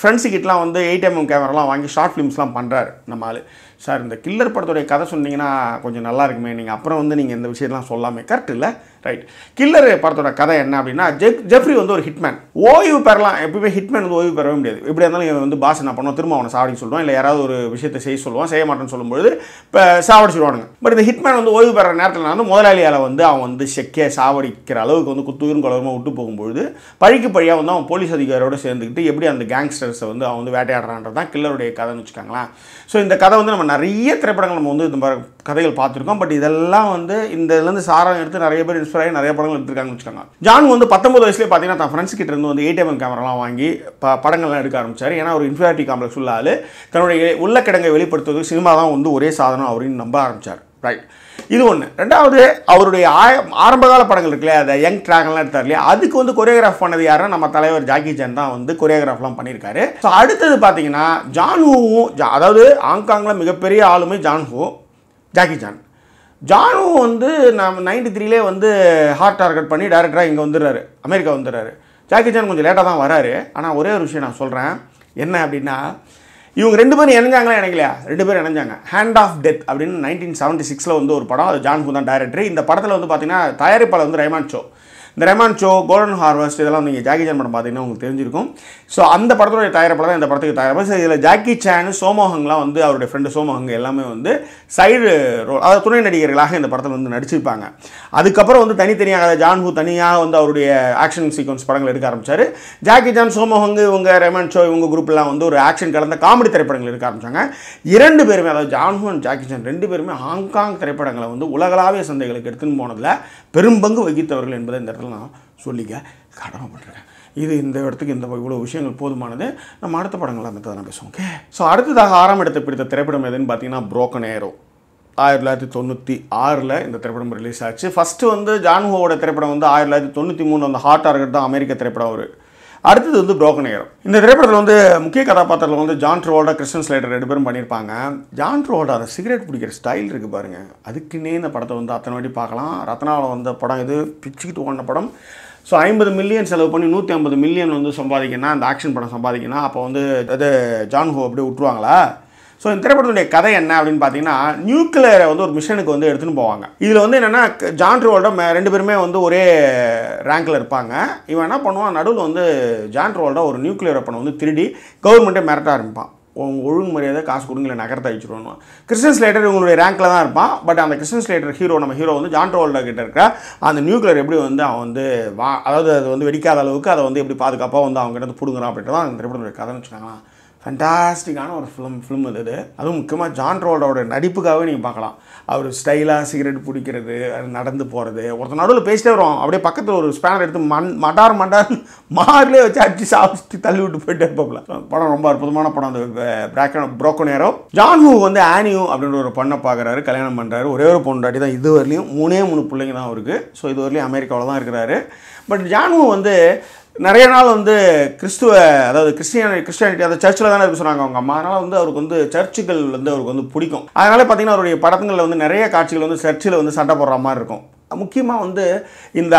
ஃப்ரெண்ட்ஸு கிட்டலாம் வந்து எயிட் எம்எம் கேமராலாம் வாங்கி ஷார்ட் ஃபிலிம்ஸ்லாம் பண்ணுறாரு நம்ம ஆள் சார் இந்த கில்லர் படத்துடைய கதை சொன்னீங்கன்னா கொஞ்சம் நல்லா இருக்குமே நீங்கள் அப்புறம் வந்து நீங்கள் இந்த விஷயத்தெலாம் சொல்லாமே கரெக்ட் இல்லை ரைட் கில்லர் படத்தோட கதை என்ன அப்படின்னா ஜெப் ஜெஃப்ரி வந்து ஒரு ஹிட்மேன் ஓய்வு பெறலாம் எப்பவுமே ஹிட்மேன் வந்து ஓய்வு பெறவே முடியாது எப்படி இருந்தாலும் இவன் வந்து பாஸ் என்ன பண்ணுவோம் திரும்ப அவனை சாவடிக்க சொல்லுவான் இல்லை யாராவது ஒரு விஷயத்தை செய்ய சொல்லுவான் செய்ய மாட்டேன்னு சொல்லும்போது இப்போ சாவடிச்சிடுவானுங்க பட் இந்த ஹிட்மேன் வந்து ஓய்வு பெற நேரத்தில் வந்து முதலாளியால் வந்து அவன் வந்து செக்கே சாவடிக்கிற அளவுக்கு வந்து குத்துயிரும் குளவரமாக விட்டு போகும்போது பழிக்கு பழியாக வந்து அவன் போலீஸ் அதிகாரியோடு சேர்ந்துக்கிட்டு எப்படி அந்த கேங்ஸ்டர் கேங்ஸ்டர்ஸை வந்து அவன் வந்து வேட்டையாடுறான்றது தான் கில்லருடைய கதைன்னு வச்சுக்கோங்களேன் ஸோ இந்த கதை வந்து நம்ம நிறைய திரைப்படங்கள் நம்ம வந்து இந்த கதைகள் பார்த்துருக்கோம் பட் இதெல்லாம் வந்து இந்த இதுலேருந்து சாரம் எடுத்து நிறைய பேர் இன்ஸ்பயர் ஆகி நிறைய படங்கள் எடுத்துருக்காங்கன்னு வச்சுக்காங்க ஜான் வந்து பத்தொம்பது வயசுலேயே பார்த்தீங்கன்னா தான் ஃப்ரெண்ட்ஸ் கிட்டேருந்து இருந்து வந்து ஏடிஎம் கேமராலாம் வாங்கி ப படங்கள்லாம் எடுக்க ஆரம்பிச்சார் ஏன்னா ஒரு இன்ஃபியாரிட்டி காம்ப்ளெக்ஸ் உள்ள தன்னுடைய உள்ள கிடங்கை வெளிப்படுத்துவது சினிமா தான் வந்து ஒரே சாதனம் அப்படின்னு நம்ப ஆரம்பித்தார் ரைட் இது ஒன்று ரெண்டாவது அவருடைய ஆரம்பகால படங்கள் இருக்குல்ல அந்த யங் ட்ராகன்லாம் எடுத்தார் இல்லையா அதுக்கு வந்து கொரியோகிராஃப் பண்ணது யாருன்னா நம்ம தலைவர் ஜாக்கி சான் தான் வந்து கொரியோகிராஃப்லாம் பண்ணியிருக்காரு ஸோ அடுத்தது பார்த்தீங்கன்னா ஜான்ஹூவும் அதாவது ஹாங்காங்கில் மிகப்பெரிய ஆளுமை ஜான்ஹூ ஜாக்கி சான் ஜானு வந்து நம்ம நைன்டி த்ரீலே வந்து ஹார்ட் டார்கெட் பண்ணி டேரக்டராக இங்கே வந்துடுறாரு அமெரிக்கா வந்துடுறாரு ஜாக்கி சான் கொஞ்சம் லேட்டாக தான் வராரு ஆனால் ஒரே ஒரு விஷயம் நான் சொல்கிறேன் என்ன அப்படின்னா இவங்க ரெண்டு பேரும் இணைஞ்சாங்களா இணைக்கலையா ரெண்டு பேரும் இணைஞ்சாங்க ஹேண்ட் ஆஃப் டெத் அப்படின்னு நைன்டீன் செவன்ட்டி சிக்ஸில் வந்து ஒரு படம் அது ஜான் ஹூ தான் டேரக்டர் இந்த படத்தில் வந்து பார்த்தீங்கன்னா தயாரிப்பாளர் வந்து ரைமான் சோ இந்த ரெமான் ஷோ கோல்டன் ஹார்வெஸ்ட் இதெல்லாம் நீங்கள் ஜாக்கி சான் படம் பார்த்தீங்கன்னா உங்களுக்கு தெரிஞ்சிருக்கும் ஸோ அந்த படத்துடைய தயாரிப்பில் தான் இந்த படத்துக்கு தயாரிப்பு ஸோ இதில் ஜாக்கி சான் சோமோஹங்லாம் வந்து அவருடைய ஃப்ரெண்டு சோமோகங்க எல்லாமே வந்து சைடு ரோல் அதாவது துணை நடிகர்களாக இந்த படத்தில் வந்து நடிச்சிருப்பாங்க அதுக்கப்புறம் வந்து தனித்தனியாக ஜான் ஹூ தனியாக வந்து அவருடைய ஆக்ஷன் சீக்வன்ஸ் படங்கள் எடுக்க ஆரம்பித்தார் ஜாக்கி ஜான் சோமோஹங் இவங்க ரெமான் ஷோ இவங்க குரூப்லாம் வந்து ஒரு ஆக்ஷன் கலந்த காமெடி திரைப்படங்கள் எடுக்க ஆரம்பித்தாங்க இரண்டு பேருமே அதாவது ஜான்ஹூ அண்ட் ஜாக்கி சான் ரெண்டு பேருமே ஹாங்காங் திரைப்படங்களை வந்து உலகளாவிய சந்தைகளுக்கு எடுத்துன்னு போனதில் பெரும்பங்கு வகித்தவர்கள் என்பதை இந்த இடத்துல கருத்துக்கள்லாம் சொல்லிக்க கடமைப்பட்டிருக்கேன் இது இந்த இடத்துக்கு இந்த இவ்வளோ விஷயங்கள் போதுமானது நம்ம அடுத்த படங்கள் அந்த கதை பேசுவோம் ஓகே ஸோ அடுத்ததாக ஆறாம் இடத்தை பிடித்த திரைப்படம் எதுன்னு பார்த்தீங்கன்னா புரோக்கன் ஏரோ ஆயிரத்தி தொள்ளாயிரத்தி தொண்ணூற்றி ஆறில் இந்த திரைப்படம் ரிலீஸ் ஆச்சு ஃபஸ்ட்டு வந்து ஜான்ஹோவோட திரைப்படம் வந்து ஆயிரத்தி தொள்ளாயிரத்தி தொண்ணூற்றி மூணு அந்த ஹார்ட் டார்கெட் தான் அமெரிக்க திரைப்படம் ஒரு அடுத்தது வந்து புரோக்கன் ஏரோ இந்த திரைப்படத்தில் வந்து முக்கிய கதாபாத்திரத்தில் வந்து ஜான் ட்ரோல்டா கிறிஸ்டன் ஸ்லைடர் ரெண்டு பேரும் பண்ணியிருப்பாங்க ஜான் ட்ரோல்டா அந்த சிகரெட் பிடிக்கிற ஸ்டைல் இருக்குது பாருங்கள் அதுக்குன்னே இந்த படத்தை வந்து அத்தனை வாட்டி பார்க்கலாம் ரத்னாவில் வந்த படம் இது பிச்சுக்கிட்டு ஓடின படம் ஸோ ஐம்பது மில்லியன் செலவு பண்ணி நூற்றி ஐம்பது மில்லியன் வந்து சம்பாதிக்கணும் அந்த ஆக்ஷன் படம் சம்பாதிக்கணும் அப்போ வந்து அது ஜான் ஹோ அப்படியே விட்டுருவாங்களா ஸோ இந்த திரைப்படத்துடைய கதை என்ன அப்படின்னு பார்த்தீங்கன்னா நியூக்ளியரை வந்து ஒரு மிஷனுக்கு வந்து எடுத்துன்னு போவாங்க இதில் வந்து என்னென்னா ஜான் ரோல்டோ ரெண்டு பேருமே வந்து ஒரே ரேங்கில் இருப்பாங்க இவன் என்ன பண்ணுவான் நடுவில் வந்து ஜான் ரோல்டோ ஒரு நியூக்ளியர் வெப்பனை வந்து திருடி கவர்மெண்ட்டே மிரட்ட ஆரம்பிப்பான் ஒழுங்கு மரியாதை காசு கொடுங்கல நகரத்தை அழிச்சிருவோம் கிறிஸ்டன் ஸ்லேட்டர் இவங்களுடைய ரேங்க்கில் தான் இருப்பான் பட் அந்த கிறிஸ்டன் ஸ்லேட்டர் ஹீரோ நம்ம ஹீரோ வந்து ஜான் ட்ரோல்டா கிட்ட இருக்க அந்த நியூக்ளியர் எப்படி வந்து அவன் வந்து வா அதாவது அது வந்து வெடிக்காத அளவுக்கு அதை வந்து எப்படி பாதுகாப்பாக வந்து அவங்க கிட்ட பிடுங்குறான் அப்படின்ட்டு தான் அந்த திரைப்படத்துடைய கதைன்னு வச்சுக்காங்களா ஃபண்டாஸ்டிக்கான ஒரு ஃபிலிம் ஃபிலிம் அது இது அதுவும் முக்கியமாக ஜான் ரோல்டோட நடிப்புக்காகவே நீங்கள் பார்க்கலாம் அவர் ஸ்டைலாக சிகரெட் பிடிக்கிறது நடந்து போகிறது ஒருத்தர் நடுவில் பேசிட்டே வரும் அப்படியே பக்கத்தில் ஒரு ஸ்பேனர் எடுத்து மண் மட்டார் மண்டார் மாரிலே வச்சு அடிச்சு சாப்பிட்டு தள்ளி விட்டு போயிட்டே இருப்பாப்ல படம் ரொம்ப அற்புதமான படம் அந்த பிராக்கன் புரோக்கனேரோ ஜான் ஹூ வந்து ஆனியூ அப்படின்ற ஒரு பொண்ணை பார்க்குறாரு கல்யாணம் பண்ணுறாரு ஒரே ஒரு பொண்ணாட்டி தான் இதுவரையிலையும் மூணே மூணு பிள்ளைங்க தான் இருக்குது ஸோ இதுவரையிலையும் அமெரிக்காவில் தான் இருக்கிறாரு பட் ஜான்ஹூ வந்து நிறைய நாள் வந்து கிறிஸ்துவ அதாவது கிறிஸ்டியான கிறிஸ்டியானிட்டி அந்த சர்ச்சில் தானே இருக்க சொன்னாங்க அவங்க அம்மா அதனால் வந்து அவருக்கு வந்து சர்ச்சுகள் வந்து அவருக்கு வந்து பிடிக்கும் அதனால் பார்த்தீங்கன்னா அவருடைய படங்களில் வந்து நிறைய காட்சிகள் வந்து சர்ச்சில் வந்து சண்டை போடுற மாதிரி இருக்கும் முக்கியமாக வந்து இந்த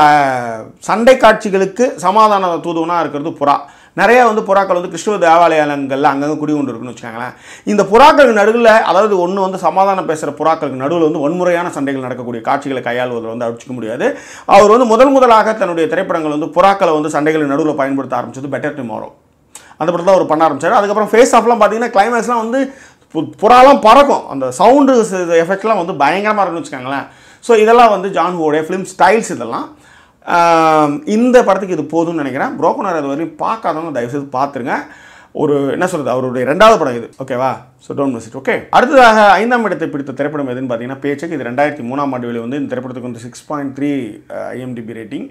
சண்டை காட்சிகளுக்கு சமாதான தூதுவனாக இருக்கிறது புறா நிறையா வந்து புறாக்கள் வந்து கிறிஸ்துவ தேவாலயங்களில் அங்கங்கே குடி கொண்டு இருக்குன்னு வச்சுக்காங்களேன் இந்த புறாக்களுக்கு நடுவில் அதாவது ஒன்று வந்து சமாதானம் பேசுகிற புறாக்களுக்கு நடுவில் வந்து வன்முறையான சண்டைகள் நடக்கக்கூடிய காட்சிகளை கையாளுவதில் வந்து அடிச்சுக்க முடியாது அவர் வந்து முதல் முதலாக தன்னுடைய திரைப்படங்கள் வந்து புறாக்களை வந்து சண்டைகளை நடுவில் பயன்படுத்த ஆரம்பிச்சது பெட்டர் டுமாரோ அந்த படத்தில் அவர் பண்ண ஆரம்பித்தார் அதுக்கப்புறம் ஃபேஸ் ஆஃப்லாம் பார்த்தீங்கன்னா கிளைமேக்ஸ்லாம் வந்து புறாலாம் பறக்கும் அந்த சவுண்டு எஃபெக்ட்லாம் வந்து பயங்கரமாக இருக்குன்னு வச்சுக்கோங்களேன் ஸோ இதெல்லாம் வந்து ஜான் ஃபிலிம் ஸ்டைல்ஸ் இதெல்லாம் இந்த படத்துக்கு இது போதும்னு நினைக்கிறேன் புரோக்கனார் அது வரையும் பார்க்காதவங்க தயவுசெய்து பார்த்துருங்க ஒரு என்ன சொல்கிறது அவருடைய ரெண்டாவது படம் இது ஓகேவா so don't miss it okay அடுத்ததாக ஐந்தாம் இடத்தை பிடித்த திரைப்படம் எதுன்னு பார்த்தீங்கன்னா பேச்சுக்கு இது ரெண்டாயிரத்தி மூணாம் ஆண்டு வெளியே வந்து இந்த திரைப்படத்துக்கு வந்து six point three IMDb rating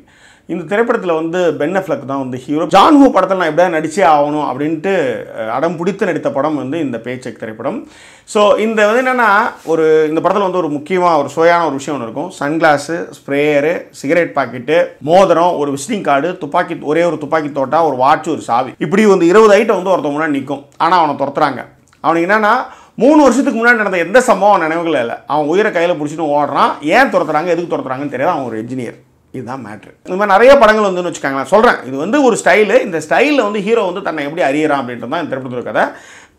இந்த திரைப்படத்தில் வந்து பென்னஃப்ளக் தான் வந்து ஹீரோ ஜான் படத்தில் நான் எப்படியா நடிச்சே ஆகணும் அப்படின்ட்டு அடம் பிடித்து நடித்த படம் வந்து இந்த பேச்சக் திரைப்படம் ஸோ இந்த வந்து என்னென்னா ஒரு இந்த படத்தில் வந்து ஒரு முக்கியமாக ஒரு சுவையான ஒரு விஷயம் ஒன்று இருக்கும் சன்கிளாஸு ஸ்ப்ரேயரு சிகரெட் பாக்கெட்டு மோதிரம் ஒரு விசிட்டிங் கார்டு துப்பாக்கி ஒரே ஒரு துப்பாக்கி தோட்டா ஒரு வாட்ச் ஒரு சாவி இப்படி வந்து இருபது ஐட்டம் வந்து ஒருத்தவங்க முன்னாடி நிற்கும் ஆனால் அவனை துரத்துறாங்க அவனுக்கு என்னென்னா மூணு வருஷத்துக்கு முன்னாடி நடந்த எந்த சம்பவம் நினைவுகள் இல்லை அவன் உயிரை கையில் பிடிச்சிட்டு ஓடுறான் ஏன் துரத்துறாங்க எதுக்கு துரத்துறாங்கன்னு தெரியாது அவன் ஒரு இன்ஜினியர் இதுதான் மேட்ரு இந்த மாதிரி நிறைய படங்கள் வந்துன்னு வச்சுக்காங்களேன் சொல்கிறேன் இது வந்து ஒரு ஸ்டைலு இந்த ஸ்டைலில் வந்து ஹீரோ வந்து தன்னை எப்படி அறியறான் அப்படின்றது தான் இந்த திரைப்படத்தில் கதை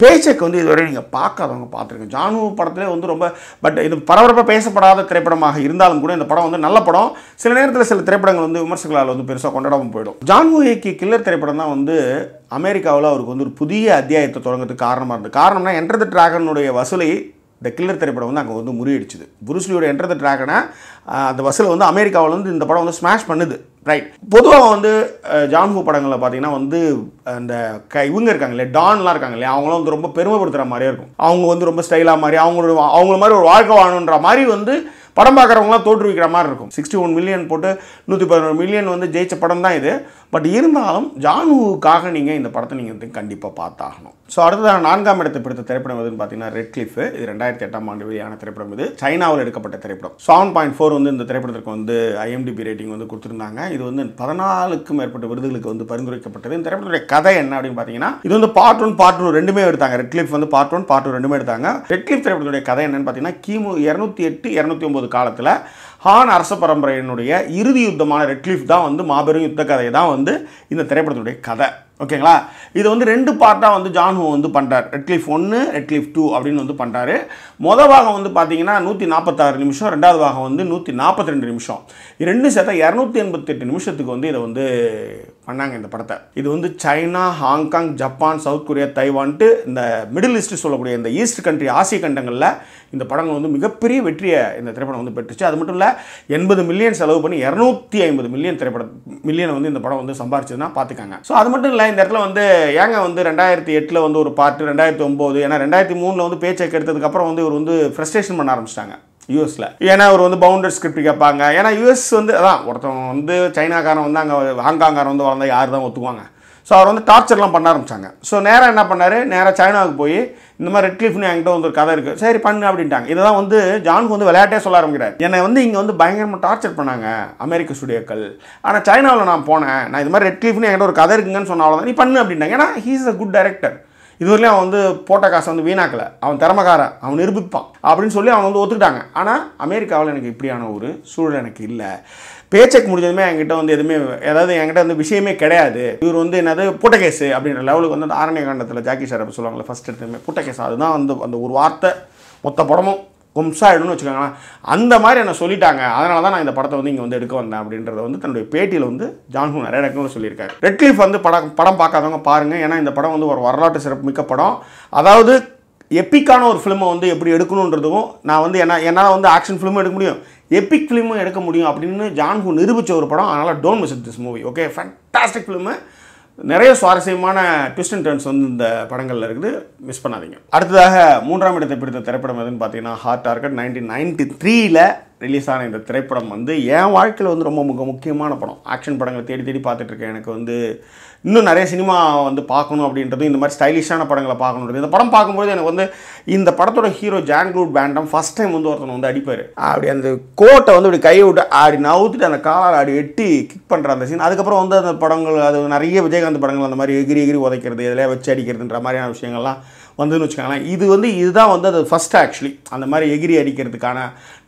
பேச்சைக்கு வந்து இதுவரை நீங்கள் பார்க்காதவங்க பார்த்துருங்க ஜானு படத்திலே வந்து ரொம்ப பட் இது பரபரப்பாக பேசப்படாத திரைப்படமாக இருந்தாலும் கூட இந்த படம் வந்து நல்ல படம் சில நேரத்தில் சில திரைப்படங்கள் வந்து விமர்சகர்களால் வந்து பெருசாக கொண்டாடாமல் போயிடும் ஜான்மு இயக்கி கில்லர் திரைப்படம் தான் வந்து அமெரிக்காவில் அவருக்கு வந்து ஒரு புதிய அத்தியாயத்தை தொடங்கிறதுக்கு காரணமாக இருந்தது காரணம்னா என்டர் த டிராகனுடைய வசூலை இந்த கில்லர் திரைப்படம் வந்து அங்கே வந்து முறியடிச்சுது புருஸ்லியோட என்டர் த அந்த வசூல் வந்து அமெரிக்காவில் வந்து இந்த படம் வந்து ஸ்மாஷ் பண்ணுது ரைட் பொதுவாக வந்து ஜான்ஹூ படங்களில் பார்த்தீங்கன்னா வந்து அந்த க இவங்க இருக்காங்களே டான்லாம் இல்லையா அவங்களாம் வந்து ரொம்ப பெருமைப்படுத்துகிற மாதிரியே இருக்கும் அவங்க வந்து ரொம்ப ஸ்டைலாக மாதிரி அவங்களோட அவங்கள மாதிரி ஒரு வாழ்க்கை வாழணுன்ற மாதிரி வந்து படம் பார்க்குறவங்களாம் தோற்றுவிக்கிற மாதிரி இருக்கும் சிக்ஸ்டி ஒன் மில்லியன் போட்டு நூற்றி பதினோரு மில்லியன் வந்து ஜெயிச்ச படம் தான் இது பட் இருந்தாலும் ஜானுவுக்காக நீங்கள் இந்த படத்தை நீங்கள் வந்து கண்டிப்பாக பார்த்தாகணும் ஸோ அடுத்ததாக நான்காம் இடத்தை பிடித்த திரைப்படம் எதுன்னு பார்த்தீங்கன்னா ரெட் கிளிஃப் இது ரெண்டாயிரத்தி எட்டாம் ஆண்டு வெளியான திரைப்படம் இது சைனாவில் எடுக்கப்பட்ட திரைப்படம் செவன் பாயிண்ட் ஃபோர் வந்து இந்த திரைப்படத்திற்கு வந்து ஐஎம்டிபி ரேட்டிங் வந்து கொடுத்துருந்தாங்க இது வந்து பதினாலுக்கும் மேற்பட்ட விருதுகளுக்கு வந்து பரிந்துரைக்கப்பட்டது இந்த திரைப்படத்துடைய கதை என்ன அப்படின்னு பார்த்தீங்கன்னா இது வந்து பார்ட் ஒன் பார்ட் டூ ரெண்டுமே எடுத்தாங்க ரெட் கிளிஃப் வந்து பார்ட் ஒன் பார்ட் டூ ரெண்டுமே எடுத்தாங்க ரெட் கிளிஃப் திரைப்படத்துடைய கதை என்னன்னு பார்த்தீங்கன்னா கிமு இரநூத்தி எட்டு இரநூத்தி ஒன்பது காலத்தில் ஹான் அரச பரம்பரையினுடைய இறுதி யுத்தமான ரெட்லிஃப் தான் வந்து மாபெரும் யுத்த கதையை தான் வந்து இந்த திரைப்படத்தினுடைய கதை ஓகேங்களா இது வந்து ரெண்டு பார்ட்டாக வந்து ஜான் வந்து பண்ணுறார் ரெட்லிஃப் ஒன்று ரெட்லிஃப் டூ அப்படின்னு வந்து பண்ணுறாரு மொதல் பாகம் வந்து பார்த்தீங்கன்னா நூற்றி நாற்பத்தாறு நிமிஷம் ரெண்டாவது பாகம் வந்து நூற்றி நாற்பத்தி ரெண்டு நிமிஷம் ரெண்டு சேர்த்தா இரநூத்தி எண்பத்தெட்டு நிமிஷத்துக்கு வந்து இதை வந்து பண்ணாங்க இந்த படத்தை இது வந்து China Hong Kong Japan South Korea தைவான்ட்டு இந்த மிடில் ஈஸ்ட் சொல்லக்கூடிய இந்த ஈஸ்ட் கண்ட்ரி ஆசிய கண்டங்களில் இந்த படங்கள் வந்து மிகப்பெரிய வெற்றியை இந்த திரைப்படம் வந்து பெற்றுச்சு அது மட்டும் இல்லை எண்பது மில்லியன் செலவு பண்ணி இரநூத்தி ஐம்பது மில்லியன் திரைப்படம் மில்லியனை வந்து இந்த படம் வந்து சம்பாரிச்சதுன்னா பார்த்துக்காங்க ஸோ அது மட்டும் இல்லை அதனால் இந்த இடத்துல வந்து ஏங்க வந்து ரெண்டாயிரத்தி எட்டில் வந்து ஒரு பார்ட்டு ரெண்டாயிரத்தி ஒம்பது ஏன்னா ரெண்டாயிரத்தி மூணில் வந்து பேச்சை எடுத்ததுக்கப்புறம் வந்து இவர் வந்து ஃப்ரஸ்ட்ரேஷன் பண்ண ஆரம்பிச்சிட்டாங்க யூஎஸில் ஏன்னா அவர் வந்து பவுண்டர் ஸ்கிரிப்ட் கேட்பாங்க ஏன்னா யூஎஸ் வந்து அதான் ஒருத்தவங்க வந்து சைனாக்காரன் வந்து அங்கே ஹாங்காங்காரன் வந்து வளர்ந்தால் யார் தான் ஒத்துக்குவாங்க ஸோ அவர் வந்து டார்ச்சர்லாம் பண்ண ஆரம்பித்தாங்க ஸோ நேராக என்ன பண்ணார் நேராக சைனாவுக்கு போய் இந்த மாதிரி ரெட் கிளிஃப்னு என்கிட்ட வந்து ஒரு கதை இருக்குது சரி பண்ணு அப்படின்ட்டாங்க இதுதான் வந்து ஜானுக்கு வந்து விளையாட்டே சொல்ல ஆரம்பிக்கிறார் என்னை வந்து இங்கே வந்து பயங்கரமாக டார்ச்சர் பண்ணாங்க அமெரிக்க ஸ்டுடியோக்கள் ஆனால் சைனாவில் நான் போனேன் நான் இது மாதிரி ரெட் கிளிஃப்னு என்கிட்ட ஒரு கதை இருக்குங்கன்னு சொன்னால் தான் நீ பண்ணு அப்படின்ட்டாங்க ஏன்னா ஹீஸ் அ குட் டைரக்டர் இதுவரையும் அவன் வந்து போட்ட காசை வந்து வீணாக்கலை அவன் திறமக்காரன் அவன் நிரூபிப்பான் அப்படின்னு சொல்லி அவன் வந்து ஒத்துக்கிட்டாங்க ஆனால் அமெரிக்காவில் எனக்கு இப்படியான ஒரு சூழல் எனக்கு இல்லை பேச்செக் முடிஞ்சதுமே என்கிட்ட வந்து எதுவுமே ஏதாவது என்கிட்ட வந்து விஷயமே கிடையாது இவர் வந்து என்னது புட்டகேஸ் அப்படின்ற லெவலுக்கு வந்து ஆரண்ய காண்டத்தில் ஜாக்கி சார் அப்படி சொல்லுவாங்களே ஃபஸ்ட் எடுத்துமே புட்டகேஸ் அதுதான் வந்து அந்த ஒரு வார்த்தை மொத்த படமும் கும்சாயிடும்னு வச்சுக்கோங்களேன் அந்த மாதிரி என்னை சொல்லிட்டாங்க அதனால தான் நான் இந்த படத்தை வந்து இங்கே வந்து எடுக்க வந்தேன் அப்படின்றத வந்து தன்னுடைய பேட்டியில் வந்து ஜான்ஹூ நிறைய இடங்களும் சொல்லியிருக்காரு ரெட்லீஃப் வந்து படம் படம் பார்க்காதவங்க பாருங்கள் ஏன்னா இந்த படம் வந்து ஒரு வரலாற்று சிறப்பு மிக்க படம் அதாவது எப்பிக்கான ஒரு ஃபிலிமை வந்து எப்படி எடுக்கணுன்றதுக்கும் நான் வந்து என்ன என்னால் வந்து ஆக்ஷன் ஃபிலிமும் எடுக்க முடியும் எப்பிக் ஃபிலிமும் எடுக்க முடியும் அப்படின்னு ஜான்ஹூ நிரூபித்த ஒரு படம் அதனால் don't miss this movie okay fantastic film நிறைய சுவாரஸ்யமான ட்விஸ்ட் அண்ட் டர்ன்ஸ் வந்து இந்த படங்களில் இருக்குது மிஸ் பண்ணாதீங்க அடுத்ததாக மூன்றாம் இடத்தை பிடித்த திரைப்படம் எதுன்னு பார்த்தீங்கன்னா ஹார்ட் டார்கெட் நைன்டீன் நைன்டி த்ரீயில் ரிலீஸ் ஆன இந்த திரைப்படம் வந்து என் வாழ்க்கையில் வந்து ரொம்ப மிக முக்கியமான படம் ஆக்ஷன் படங்களை தேடி தேடி பார்த்துட்ருக்கேன் எனக்கு வந்து இன்னும் நிறைய சினிமா வந்து பார்க்கணும் அப்படின்றதும் இந்த மாதிரி ஸ்டைலிஷான படங்களை பார்க்கணுன்றது இந்த படம் பார்க்கும்போது எனக்கு வந்து இந்த படத்தோட hero Jean Claude Van Damme first time வந்து ஒருத்தன் வந்து அடிப்பார் அப்படி அந்த கோட்டை வந்து அப்படி கையை விட்டு ஆடி நவுத்துட்டு அந்த காலால் ஆடி எட்டி கிக் பண்ணுற அந்த சீன் அதுக்கப்புறம் வந்து அந்த படங்கள் அது நிறைய விஜயகாந்த் படங்கள் அந்த மாதிரி எகிரி எகிரி உதைக்கிறது இதெல்லாம் வச்சு அடிக்கிறதுன்ற மாதிரியான விஷயங்கள்லாம் வந்ததுன்னு வச்சுக்கோங்களேன் இது வந்து இதுதான் வந்து அது ஃபஸ்ட்டு ஆக்சுவலி அந்த மாதிரி எகிரி அடிக்கிறதுக்கான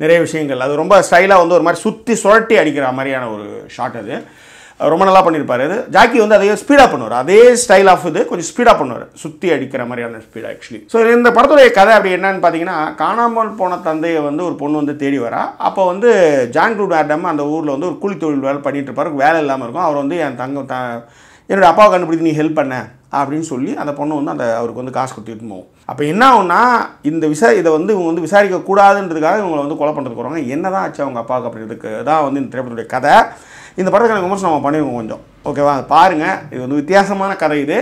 நிறைய விஷயங்கள் அது ரொம்ப ஸ்டைலாக வந்து ஒரு மாதிரி சுற்றி சுழட்டி அடிக்கிற மாதிரியான ஒரு ஷாட் அது ரொம்ப நல்லா பண்ணியிருப்பார் அது ஜாக்கி வந்து அதே ஸ்பீடாக பண்ணுவார் அதே ஸ்டைல் ஆஃப் இது கொஞ்சம் ஸ்பீடாக பண்ணுவார் சுற்றி அடிக்கிற மாதிரியான ஸ்பீடாக ஆக்சுவலி ஸோ இந்த படத்துடைய கதை அப்படி என்னன்னு பார்த்தீங்கன்னா காணாமல் போன தந்தையை வந்து ஒரு பொண்ணு வந்து தேடி வரா அப்போ வந்து ஜான் குரூட் அந்த ஊரில் வந்து ஒரு கூலி தொழில் வேலை பண்ணிகிட்டு இருப்பார் வேலை இல்லாமல் இருக்கும் அவர் வந்து என் தங்க த என்னோடய அப்பாவை கண்டுபிடித்து நீ ஹெல்ப் பண்ணேன் அப்படின்னு சொல்லி அந்த பொண்ணு வந்து அந்த அவருக்கு வந்து காசு கொடுத்துட்டு போகும் அப்போ என்ன ஆகும்னா இந்த விசா இதை வந்து இவங்க வந்து விசாரிக்கக்கூடாதுன்றதுக்காக இவங்களை வந்து கொலை பண்ணுறதுக்கு வராங்க என்ன தான் ஆச்சு அவங்க அப்பாவுக்கு அப்படின்றதுக்கு தான் வந்து இந்த திரைப்படத்துடைய கதை இந்த படத்துக்கு எனக்கு விமர்சனம் நம்ம கொஞ்சம் ஓகேவா பாருங்கள் இது வந்து வித்தியாசமான கதை இது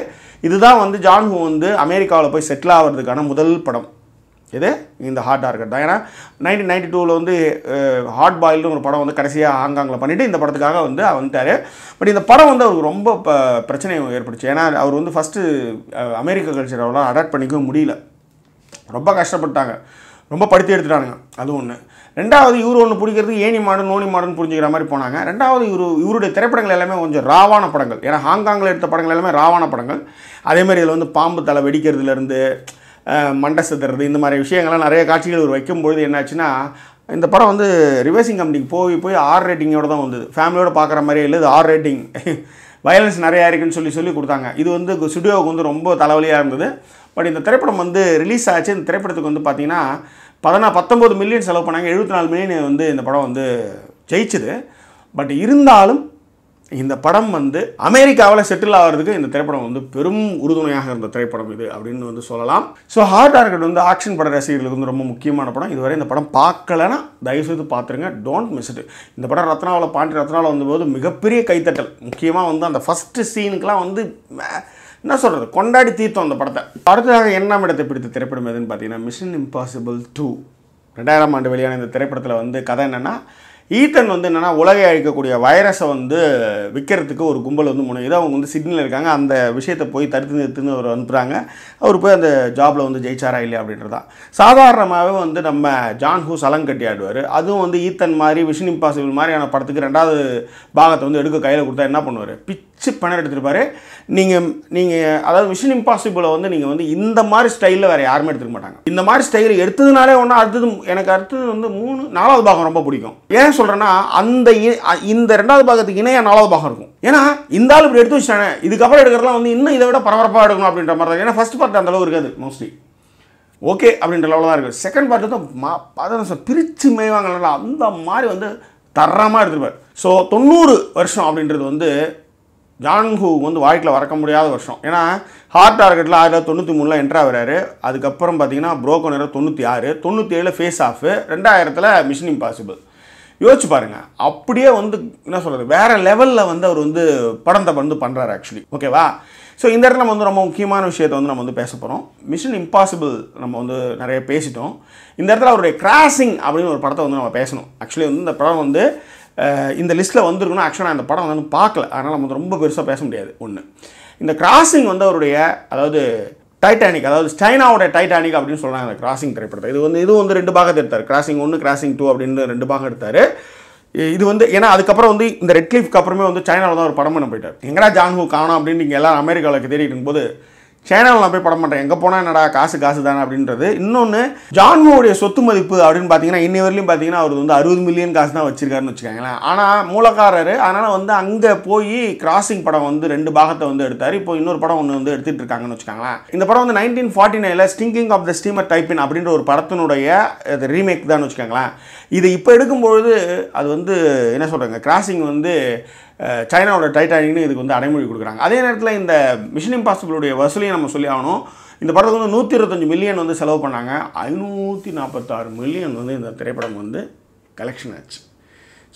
இதுதான் வந்து ஜான்ஹூ வந்து அமெரிக்காவில் போய் செட்டில் ஆகிறதுக்கான முதல் படம் எது இந்த ஹார்ட்டாக இருக்கட்டும் ஏன்னா நைன்டீன் நைன்டி டூவில் வந்து ஹார்ட் பாயில்னு ஒரு படம் வந்து கடைசியாக ஹாங்காங்கில் பண்ணிவிட்டு இந்த படத்துக்காக வந்து அவர் வந்துட்டார் பட் இந்த படம் வந்து அவருக்கு ரொம்ப ப ஏற்படுச்சு ஏன்னா அவர் வந்து ஃபஸ்ட்டு அமெரிக்க கல்ச்சர் அவ்வளோ அடாப்ட் பண்ணிக்கவும் முடியல ரொம்ப கஷ்டப்பட்டாங்க ரொம்ப படுத்தி எடுத்துட்டானுங்க அது ஒன்று ரெண்டாவது இவர் ஒன்று பிடிக்கிறது ஏனி மாடு நோனி மாடுன்னு புரிஞ்சுக்கிற மாதிரி போனாங்க ரெண்டாவது இவர் இவருடைய திரைப்படங்கள் எல்லாமே கொஞ்சம் ராவான படங்கள் ஏன்னா ஹாங்காங்கில் எடுத்த படங்கள் எல்லாமே ராவான படங்கள் அதேமாதிரி இதில் வந்து பாம்பு தலை வெடிக்கிறதுலேருந்து மண்டை சிதறது இந்த மாதிரி விஷயங்கள்லாம் நிறைய காட்சிகள் ஒரு வைக்கும்பொழுது என்னாச்சுன்னா இந்த படம் வந்து ரிவர்சிங் கம்பெனிக்கு போய் போய் ஆர் ரேட்டிங்கோடு தான் வந்தது ஃபேமிலியோடு பார்க்குற மாதிரியே இல்லை இது ஆர் ரேட்டிங் வயலன்ஸ் நிறையா இருக்குன்னு சொல்லி சொல்லி கொடுத்தாங்க இது வந்து ஸ்டுடியோவுக்கு வந்து ரொம்ப தலைவலியாக இருந்தது பட் இந்த திரைப்படம் வந்து ரிலீஸ் ஆச்சு இந்த திரைப்படத்துக்கு வந்து பார்த்திங்கன்னா பதினா பத்தொம்பது மில்லியன் செலவு பண்ணாங்க எழுபத்தி நாலு மில்லியன் வந்து இந்த படம் வந்து ஜெயிச்சுது பட் இருந்தாலும் இந்த படம் வந்து அமெரிக்காவில் செட்டில் ஆகிறதுக்கு இந்த திரைப்படம் வந்து பெரும் உறுதுணையாக இருந்த திரைப்படம் இது அப்படின்னு வந்து சொல்லலாம் ஸோ ஹார்ட் டார்கெட் வந்து ஆக்ஷன் பட ரசிகர்களுக்கு வந்து ரொம்ப முக்கியமான படம் இதுவரை இந்த படம் பார்க்கலன்னா தயவுசெய்து பார்த்துருங்க டோன்ட் மிஸ் இட் இந்த படம் ரத்னாவில் பாண்டி ரத்னாவில் வந்தபோது மிகப்பெரிய கைத்தட்டல் முக்கியமாக வந்து அந்த ஃபஸ்ட்டு சீனுக்கெலாம் வந்து என்ன சொல்கிறது கொண்டாடி தீர்த்தோம் அந்த படத்தை அடுத்ததாக என்ன இடத்தை பிடித்த திரைப்படம் எதுன்னு பார்த்தீங்கன்னா மிஷன் இம்பாசிபிள் டூ ரெண்டாயிரம் ஆண்டு வெளியான இந்த திரைப்படத்தில் வந்து கதை என்னென்னா ஈத்தன் வந்து என்னென்னா உலகை அழிக்கக்கூடிய வைரஸை வந்து விற்கிறதுக்கு ஒரு கும்பல் வந்து முனையுது அவங்க வந்து சிட்னியில் இருக்காங்க அந்த விஷயத்தை போய் தடுத்து நிறுத்துன்னு அவர் அனுப்புகிறாங்க அவர் போய் அந்த ஜாபில் வந்து ஜெயிச்சாரா இல்லையா அப்படின்றதான் சாதாரணமாகவே வந்து நம்ம ஜான் ஹூ சலங்கட்டி ஆடுவார் அதுவும் வந்து ஈத்தன் மாதிரி விஷன் இம்பாசிபிள் மாதிரியான படத்துக்கு ரெண்டாவது பாகத்தை வந்து எடுக்க கையில் கொடுத்தா என்ன பண்ணுவார் பிச் பிச்சு பணம் எடுத்துருப்பாரு நீங்கள் நீங்கள் அதாவது மிஷன் இம்பாசிபிளை வந்து நீங்கள் வந்து இந்த மாதிரி ஸ்டைலில் வேறு யாருமே எடுத்துக்க மாட்டாங்க இந்த மாதிரி ஸ்டைல் எடுத்ததுனாலே ஒன்று அடுத்தது எனக்கு அடுத்தது வந்து மூணு நாலாவது பாகம் ரொம்ப பிடிக்கும் ஏன் சொல்கிறேன்னா அந்த இந்த ரெண்டாவது பாகத்துக்கு இணையாக நாலாவது பாகம் இருக்கும் ஏன்னா இந்த ஆள் இப்படி எடுத்து வச்சிட்டானே இதுக்கப்புறம் எடுக்கிறதுலாம் வந்து இன்னும் இதை விட பரபரப்பாக எடுக்கணும் அப்படின்ற மாதிரி தான் ஏன்னா ஃபஸ்ட் பார்ட் அந்த அளவு இருக்காது மோஸ்ட்லி ஓகே அப்படின்ற லெவலில் தான் இருக்குது செகண்ட் பார்ட்டு தான் மா பதினஞ்சு பிரித்து மேய்வாங்கல்ல அந்த மாதிரி வந்து தரமாக எடுத்துருப்பார் ஸோ தொண்ணூறு வருஷம் அப்படின்றது வந்து ஜான்ஹூ வந்து வாழ்க்கையில் வரக்க முடியாத வருஷம் ஏன்னா ஹார்ட் டார்கெட்டில் ஆயிரத்தி தொண்ணூற்றி மூணில் என்ட்ரு ஆகிறாரு அதுக்கப்புறம் பார்த்தீங்கன்னா நேரம் தொண்ணூற்றி ஆறு தொண்ணூற்றி ஏழு ஃபேஸ் ஆஃப் ரெண்டாயிரத்தில் மிஷின் இம்பாசிபிள் யோசிச்சு பாருங்கள் அப்படியே வந்து என்ன சொல்கிறது வேறு லெவலில் வந்து அவர் வந்து படத்தை வந்து பண்ணுறாரு ஆக்சுவலி ஓகேவா ஸோ இந்த இடத்துல நம்ம வந்து ரொம்ப முக்கியமான விஷயத்தை வந்து நம்ம வந்து பேச போகிறோம் மிஷின் இம்பாசிபிள் நம்ம வந்து நிறைய பேசிட்டோம் இந்த இடத்துல அவருடைய கிராசிங் அப்படின்னு ஒரு படத்தை வந்து நம்ம பேசணும் ஆக்சுவலி வந்து இந்த படம் வந்து இந்த லிஸ்ட்டில் வந்திருக்கணும் ஆக்சுவலாக அந்த படம் வந்து பார்க்கல அதனால் நம்ம ரொம்ப பெருசாக பேச முடியாது ஒன்று இந்த கிராசிங் வந்து அவருடைய அதாவது டைட்டானிக் அதாவது சைனாவோட டைட்டானிக் அப்படின்னு சொல்கிறாங்க அந்த கிராசிங் திரைப்படத்தை இது வந்து இதுவும் வந்து ரெண்டு பாகத்தை எடுத்தார் கிராசிங் ஒன்று கிராசிங் டூ அப்படின்னு ரெண்டு பாகம் எடுத்தார் இது வந்து ஏன்னா அதுக்கப்புறம் வந்து இந்த ரெட் அப்புறமே வந்து சைனாவில் தான் ஒரு படம் பண்ண போயிட்டார் எங்கடா ஜான்ஹூ காணும் அப்படின்னு நீங்கள் எல்லாம் அமெரிக்காவுக்கு தேடிட்டு இருக்கும்போது சேனல் நான் போய் படம் பண்ணுறேன் எங்கே போனால் என்னடா காசு காசு தானே அப்படின்றது இன்னொன்று ஜான்மோடைய சொத்து மதிப்பு அப்படின்னு பார்த்தீங்கன்னா இன்னி வரலையும் பார்த்தீங்கன்னா அவர் வந்து அறுபது மில்லியன் காசு தான் வச்சிருக்காருன்னு வச்சுக்காங்களேன் ஆனால் மூலக்காரர் அதனால் வந்து அங்கே போய் கிராசிங் படம் வந்து ரெண்டு பாகத்தை வந்து எடுத்தார் இப்போ இன்னொரு படம் ஒன்று வந்து எடுத்துகிட்டு இருக்காங்கன்னு வச்சுக்காங்களேன் இந்த படம் வந்து நைன்டீன் ஃபார்ட்டி நைனில் ஸ்டிங்கிங் ஆஃப் த ஸ்டீமர் டைப்பின் அப்படின்ற ஒரு படத்தினுடைய ரீமேக் தான் வச்சுக்கோங்களேன் இது இப்போ எடுக்கும்பொழுது அது வந்து என்ன சொல்கிறாங்க கிராசிங் வந்து சைனாவோட டைட்டானிக்னு இதுக்கு வந்து அடைமொழி கொடுக்குறாங்க அதே நேரத்தில் இந்த மிஷின் இம்பாசிபிளுடைய வசூலையும் நம்ம சொல்லி ஆகணும் இந்த படத்துக்கு வந்து நூற்றி இருபத்தஞ்சு மில்லியன் வந்து செலவு பண்ணாங்க ஐநூற்றி நாற்பத்தாறு மில்லியன் வந்து இந்த திரைப்படம் வந்து கலெக்ஷன் ஆச்சு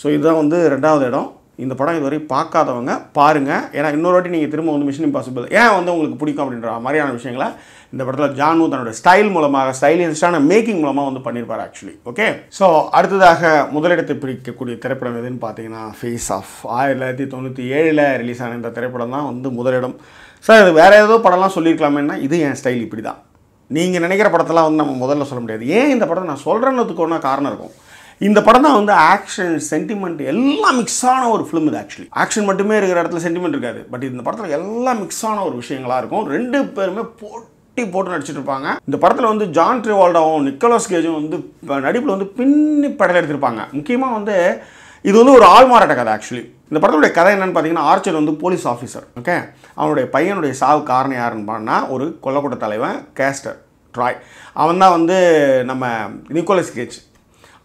ஸோ இதுதான் வந்து ரெண்டாவது இடம் இந்த படம் இதுவரை பார்க்காதவங்க பாருங்கள் ஏன்னா இன்னொரு வாட்டி நீங்கள் திரும்ப வந்து மிஷின் இம்பாசிபிள் ஏன் வந்து உங்களுக்கு பிடிக்கும் அப்படின்ற மாதிரியான விஷயங்களை இந்த படத்தில் ஜானு தன்னுடைய ஸ்டைல் மூலமாக இன்ஸ்டான மேக்கிங் மூலமாக வந்து பண்ணியிருப்பார் ஆக்சுவலி ஓகே ஸோ அடுத்ததாக முதலிடத்தை பிடிக்கக்கூடிய திரைப்படம் எதுன்னு பார்த்தீங்கன்னா ஃபேஸ் ஆஃப் ஆயிரத்தி தொள்ளாயிரத்தி தொண்ணூற்றி ஏழில் ரிலீஸ் ஆன இந்த திரைப்படம் தான் வந்து முதலிடம் சார் அது வேறு ஏதோ படம்லாம் சொல்லியிருக்கலாமேன்னா இது என் ஸ்டைல் இப்படி தான் நீங்கள் நினைக்கிற படத்தெல்லாம் வந்து நம்ம முதல்ல சொல்ல முடியாது ஏன் இந்த படத்தை நான் சொல்கிறேன்னதுக்கு ஒன்றா காரணம் இருக்கும் இந்த படம் தான் வந்து ஆக்ஷன் சென்டிமெண்ட் எல்லாம் மிக்ஸான ஒரு ஃபிலிம் இது ஆக்சுவலி ஆக்ஷன் மட்டுமே இருக்கிற இடத்துல சென்டிமெண்ட் இருக்காது பட் இந்த படத்தில் எல்லாம் மிக்ஸான ஒரு விஷயங்களாக இருக்கும் ரெண்டு பேருமே போட்டு கட்டி போட்டு நடிச்சிட்டு இருப்பாங்க இந்த படத்தில் வந்து ஜான் ட்ரிவால்டாவும் நிக்கோலஸ் கேஜும் வந்து நடிப்பில் வந்து பின்னி படத்தில் எடுத்திருப்பாங்க முக்கியமாக வந்து இது வந்து ஒரு ஆள்மாறாட்ட கதை ஆக்சுவலி இந்த படத்துடைய கதை என்னென்னு பார்த்தீங்கன்னா ஆர்ச்சர் வந்து போலீஸ் ஆஃபீஸர் ஓகே அவனுடைய பையனுடைய சாவு காரணம் யாருன்னு பண்ணால் ஒரு கொல்லக்கூட்ட தலைவன் கேஸ்டர் ட்ராய் அவன் தான் வந்து நம்ம நிக்கோலஸ் கேஜ்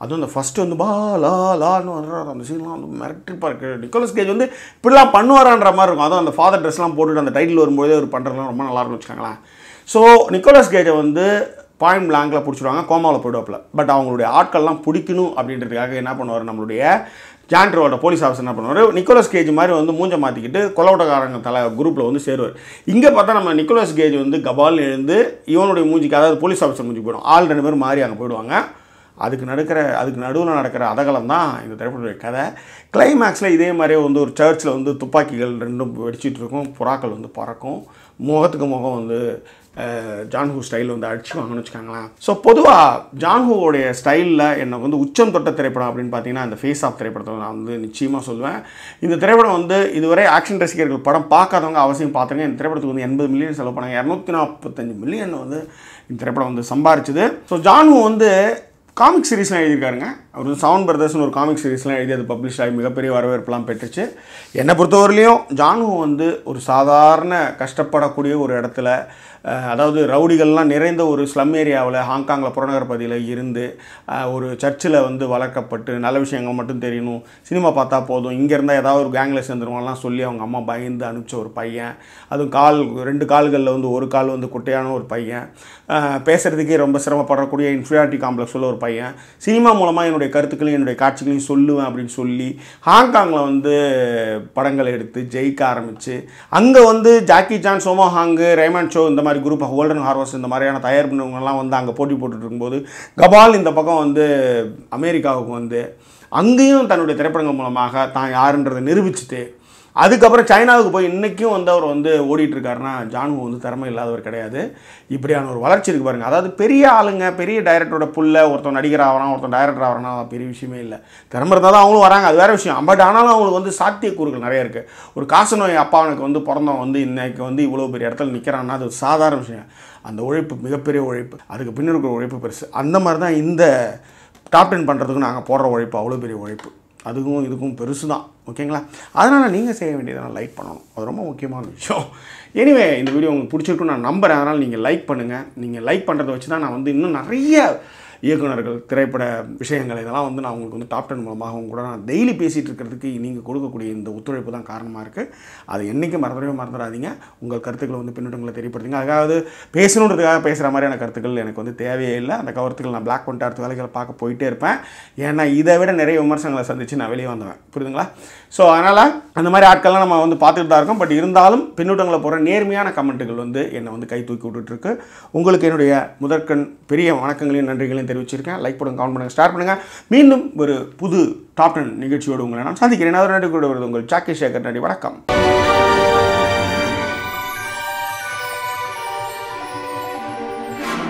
அதுவும் இந்த ஃபஸ்ட்டு வந்து பா லா லான்னு வந்துடுறாரு அந்த சீன்லாம் வந்து மிரட்டிப்பாக இருக்குது நிக்கோலஸ் கேஜ் வந்து இப்படிலாம் பண்ணுவாரான்ற மாதிரி இருக்கும் அதுவும் அந்த ஃபாதர் ட்ரெஸ்லாம் போட்டுட்டு அந்த டைட்டில் வரும்போதே ஒரு பண்ணுறதுலாம் ரொம்ப நல்லாயிருக்கும் வச்சுக்கோங்களேன் ஸோ நிக்கோலஸ் கேஜை வந்து பாயிண்ட் பிளாங்கில் பிடிச்சிடுவாங்க கோமாவில் போயிடுவாப்பில் பட் அவங்களுடைய ஆட்கள்லாம் பிடிக்கணும் அப்படின்றதுக்காக என்ன பண்ணுவார் நம்மளுடைய ஜான்ட்ரோட போலீஸ் ஆஃபீஸர் என்ன பண்ணுவார் நிக்கோலஸ் கேஜ் மாதிரி வந்து மூஞ்ச மாற்றிக்கிட்டு கொலவட்டக்காரங்க தலை குரூப்பில் வந்து சேருவார் இங்கே பார்த்தா நம்ம நிக்கோலஸ் கேஜ் வந்து கபால் எழுந்து இவனுடைய மூஞ்சிக்கு அதாவது போலீஸ் ஆஃபீஸர் மூஞ்சிக்கு போயிடும் ஆள் ரெண்டு பேரும் மாறி அங்கே போயிடுவாங்க அதுக்கு நடக்கிற அதுக்கு நடுவில் நடக்கிற அதகலம் தான் இந்த திரைப்படத்துடைய கதை கிளைமேக்ஸில் இதே மாதிரியே வந்து ஒரு சர்ச்சில் வந்து துப்பாக்கிகள் ரெண்டும் வெடிச்சிட்டு இருக்கும் புறாக்கள் வந்து பறக்கும் முகத்துக்கு முகம் வந்து ஜான்ஹூ ஸ்டைல் வந்து அடிச்சு வாங்கன்னு வச்சுக்கோங்களேன் ஸோ பொதுவாக ஜான்ஹூவோடைய ஸ்டைலில் என்னை வந்து உச்சம் தொட்ட திரைப்படம் அப்படின்னு பார்த்தீங்கன்னா அந்த ஃபேஸ் ஆஃப் திரைப்படத்தை நான் வந்து நிச்சயமாக சொல்லுவேன் இந்த திரைப்படம் வந்து இதுவரை ஆக்ஷன் ரசிகர்கள் படம் பார்க்காதவங்க அவசியம் பார்த்துருங்க இந்த திரைப்படத்துக்கு வந்து எண்பது மில்லியன் செலவு பண்ணாங்க இரநூத்தி நாற்பத்தஞ்சு மில்லியன் வந்து இந்த திரைப்படம் வந்து சம்பாரிச்சது ஸோ ஜான்ஹூ வந்து காமிக் சீரீஸ்லாம் எழுதியிருக்காருங்க அவர் வந்து சவுன் பிரதர்ஸ்னு ஒரு காமிக் சீரீஸ்லாம் எழுதி அது பப்ளிஷ் ஆகி மிகப்பெரிய வரவேற்பெல்லாம் பெற்றுச்சு என்னை பொறுத்தவரையிலையும் ஜானு வந்து ஒரு சாதாரண கஷ்டப்படக்கூடிய ஒரு இடத்துல அதாவது ரவுடிகள்லாம் நிறைந்த ஒரு ஸ்லம் ஏரியாவில் ஹாங்காங்கில் புறநகர் பகுதியில் இருந்து ஒரு சர்ச்சில் வந்து வளர்க்கப்பட்டு நல்ல விஷயங்கள் மட்டும் தெரியணும் சினிமா பார்த்தா போதும் இங்கே இருந்தால் ஏதாவது ஒரு கேங்கில் சேர்ந்துருவாங்கலாம் சொல்லி அவங்க அம்மா பயந்து அனுப்பிச்ச ஒரு பையன் அதுவும் கால் ரெண்டு கால்களில் வந்து ஒரு கால் வந்து குட்டையான ஒரு பையன் பேசுகிறதுக்கே ரொம்ப சிரமப்படக்கூடிய இன்ஃபீரியாரிட்டி காம்ப்ளெக்ஸ் உள்ள ஒரு பையன் சினிமா மூலமாக என்னுடைய கருத்துக்களையும் என்னுடைய காட்சிகளையும் சொல்லுவேன் அப்படின்னு சொல்லி ஹாங்காங்கில் வந்து படங்கள் எடுத்து ஜெயிக்க ஆரம்பித்து அங்கே வந்து Jackie Chan Sammo Hung Raymond Chow இந்த மாதிரி மாதிரி குரூப் ஹோல்ட் ஹார்வஸ் இந்த மாதிரியான தயார் பண்ணவங்கலாம் வந்து அங்கே போட்டி போட்டுட்ருக்கும்போது கபால் இந்த பக்கம் வந்து அமெரிக்காவுக்கு வந்து அங்கேயும் தன்னுடைய திரைப்படங்கள் மூலமாக தான் யாருன்றதை நிரூபிச்சுட்டு அதுக்கப்புறம் சைனாவுக்கு போய் இன்றைக்கும் வந்து அவர் வந்து ஓடிட்டுருக்காருனா ஜானுவோ வந்து திறமை இல்லாதவர் கிடையாது இப்படியான ஒரு வளர்ச்சி இருக்குது பாருங்கள் அதாவது பெரிய ஆளுங்க பெரிய டைரக்டரோட புள்ள ஒருத்தன் நடிகர் ஆகிறான் ஒருத்தன் டைரக்டர் ஆகிறானா பெரிய விஷயமே இல்லை திறமை இருந்தால் தான் அவங்களும் வராங்க அது வேறு விஷயம் பட் ஆனாலும் அவங்களுக்கு வந்து சாத்தியக்கூறுகள் நிறைய இருக்குது ஒரு காசு நோய் அப்பாவனுக்கு வந்து பிறந்தவன் வந்து இன்றைக்கி வந்து இவ்வளோ பெரிய இடத்துல நிற்கிறான்னா அது சாதாரண விஷயம் அந்த உழைப்பு மிகப்பெரிய உழைப்பு அதுக்கு பின்னர் இருக்கிற உழைப்பு பெருசு அந்த மாதிரி தான் இந்த டாப் டென் பண்ணுறதுக்கு நாங்கள் போடுற உழைப்பு அவ்வளோ பெரிய உழைப்பு அதுக்கும் இதுக்கும் பெருசு தான் ஓகேங்களா அதனால் நீங்கள் செய்ய வேண்டியதெல்லாம் லைக் பண்ணணும் அது ரொம்ப முக்கியமான விஷயம் எனிவே இந்த வீடியோ உங்களுக்கு பிடிச்சிருக்குன்னு நான் நம்புகிறேன் அதனால் நீங்கள் லைக் பண்ணுங்கள் நீங்கள் லைக் பண்ணுறதை வச்சு தான் நான் வந்து இன்னும் நிறைய இயக்குநர்கள் திரைப்பட விஷயங்கள் இதெல்லாம் வந்து நான் உங்களுக்கு வந்து டாப் டென் மூலமாக கூட நான் டெய்லி பேசிகிட்டு இருக்கிறதுக்கு நீங்கள் கொடுக்கக்கூடிய இந்த ஒத்துழைப்பு தான் காரணமாக இருக்குது அது என்றைக்கும் மறந்துடவே மறந்துடாதீங்க உங்கள் கருத்துக்களை வந்து பின்னூட்டங்களை தெரியப்படுத்துங்க அதாவது பேசணுன்றதுக்காக பேசுகிற மாதிரியான கருத்துக்கள் எனக்கு வந்து தேவையே இல்லை அந்த கருத்துக்கள் நான் பிளாக் பண்ணிட்டு அடுத்த வேலைகளை பார்க்க போயிட்டே இருப்பேன் ஏன்னா இதை விட நிறைய விமர்சனங்களை சந்தித்து நான் வெளியே வந்துவேன் புரியுதுங்களா ஸோ அதனால் அந்த மாதிரி ஆட்கள்லாம் நம்ம வந்து பார்த்துட்டு தான் இருக்கோம் பட் இருந்தாலும் பின்னூட்டங்களை போகிற நேர்மையான கமெண்ட்டுகள் வந்து என்னை வந்து கை தூக்கி விட்டுட்டுருக்கு உங்களுக்கு என்னுடைய முதற்கண் பெரிய வணக்கங்களையும் நன்றிகளையும் தெரிவிச்சிருக்கேன் லைக் பண்ணுங்கள் கமெண்ட் பண்ணுங்கள் ஷேர் பண்ணுங்கள் மீண்டும் ஒரு புது டாப் டென் நிகழ்ச்சியோடு உங்களை நான் சந்திக்கிறேன் அதனுடைய கூட வருது உங்கள் ஜாக்கி சேகர் நடி வணக்கம்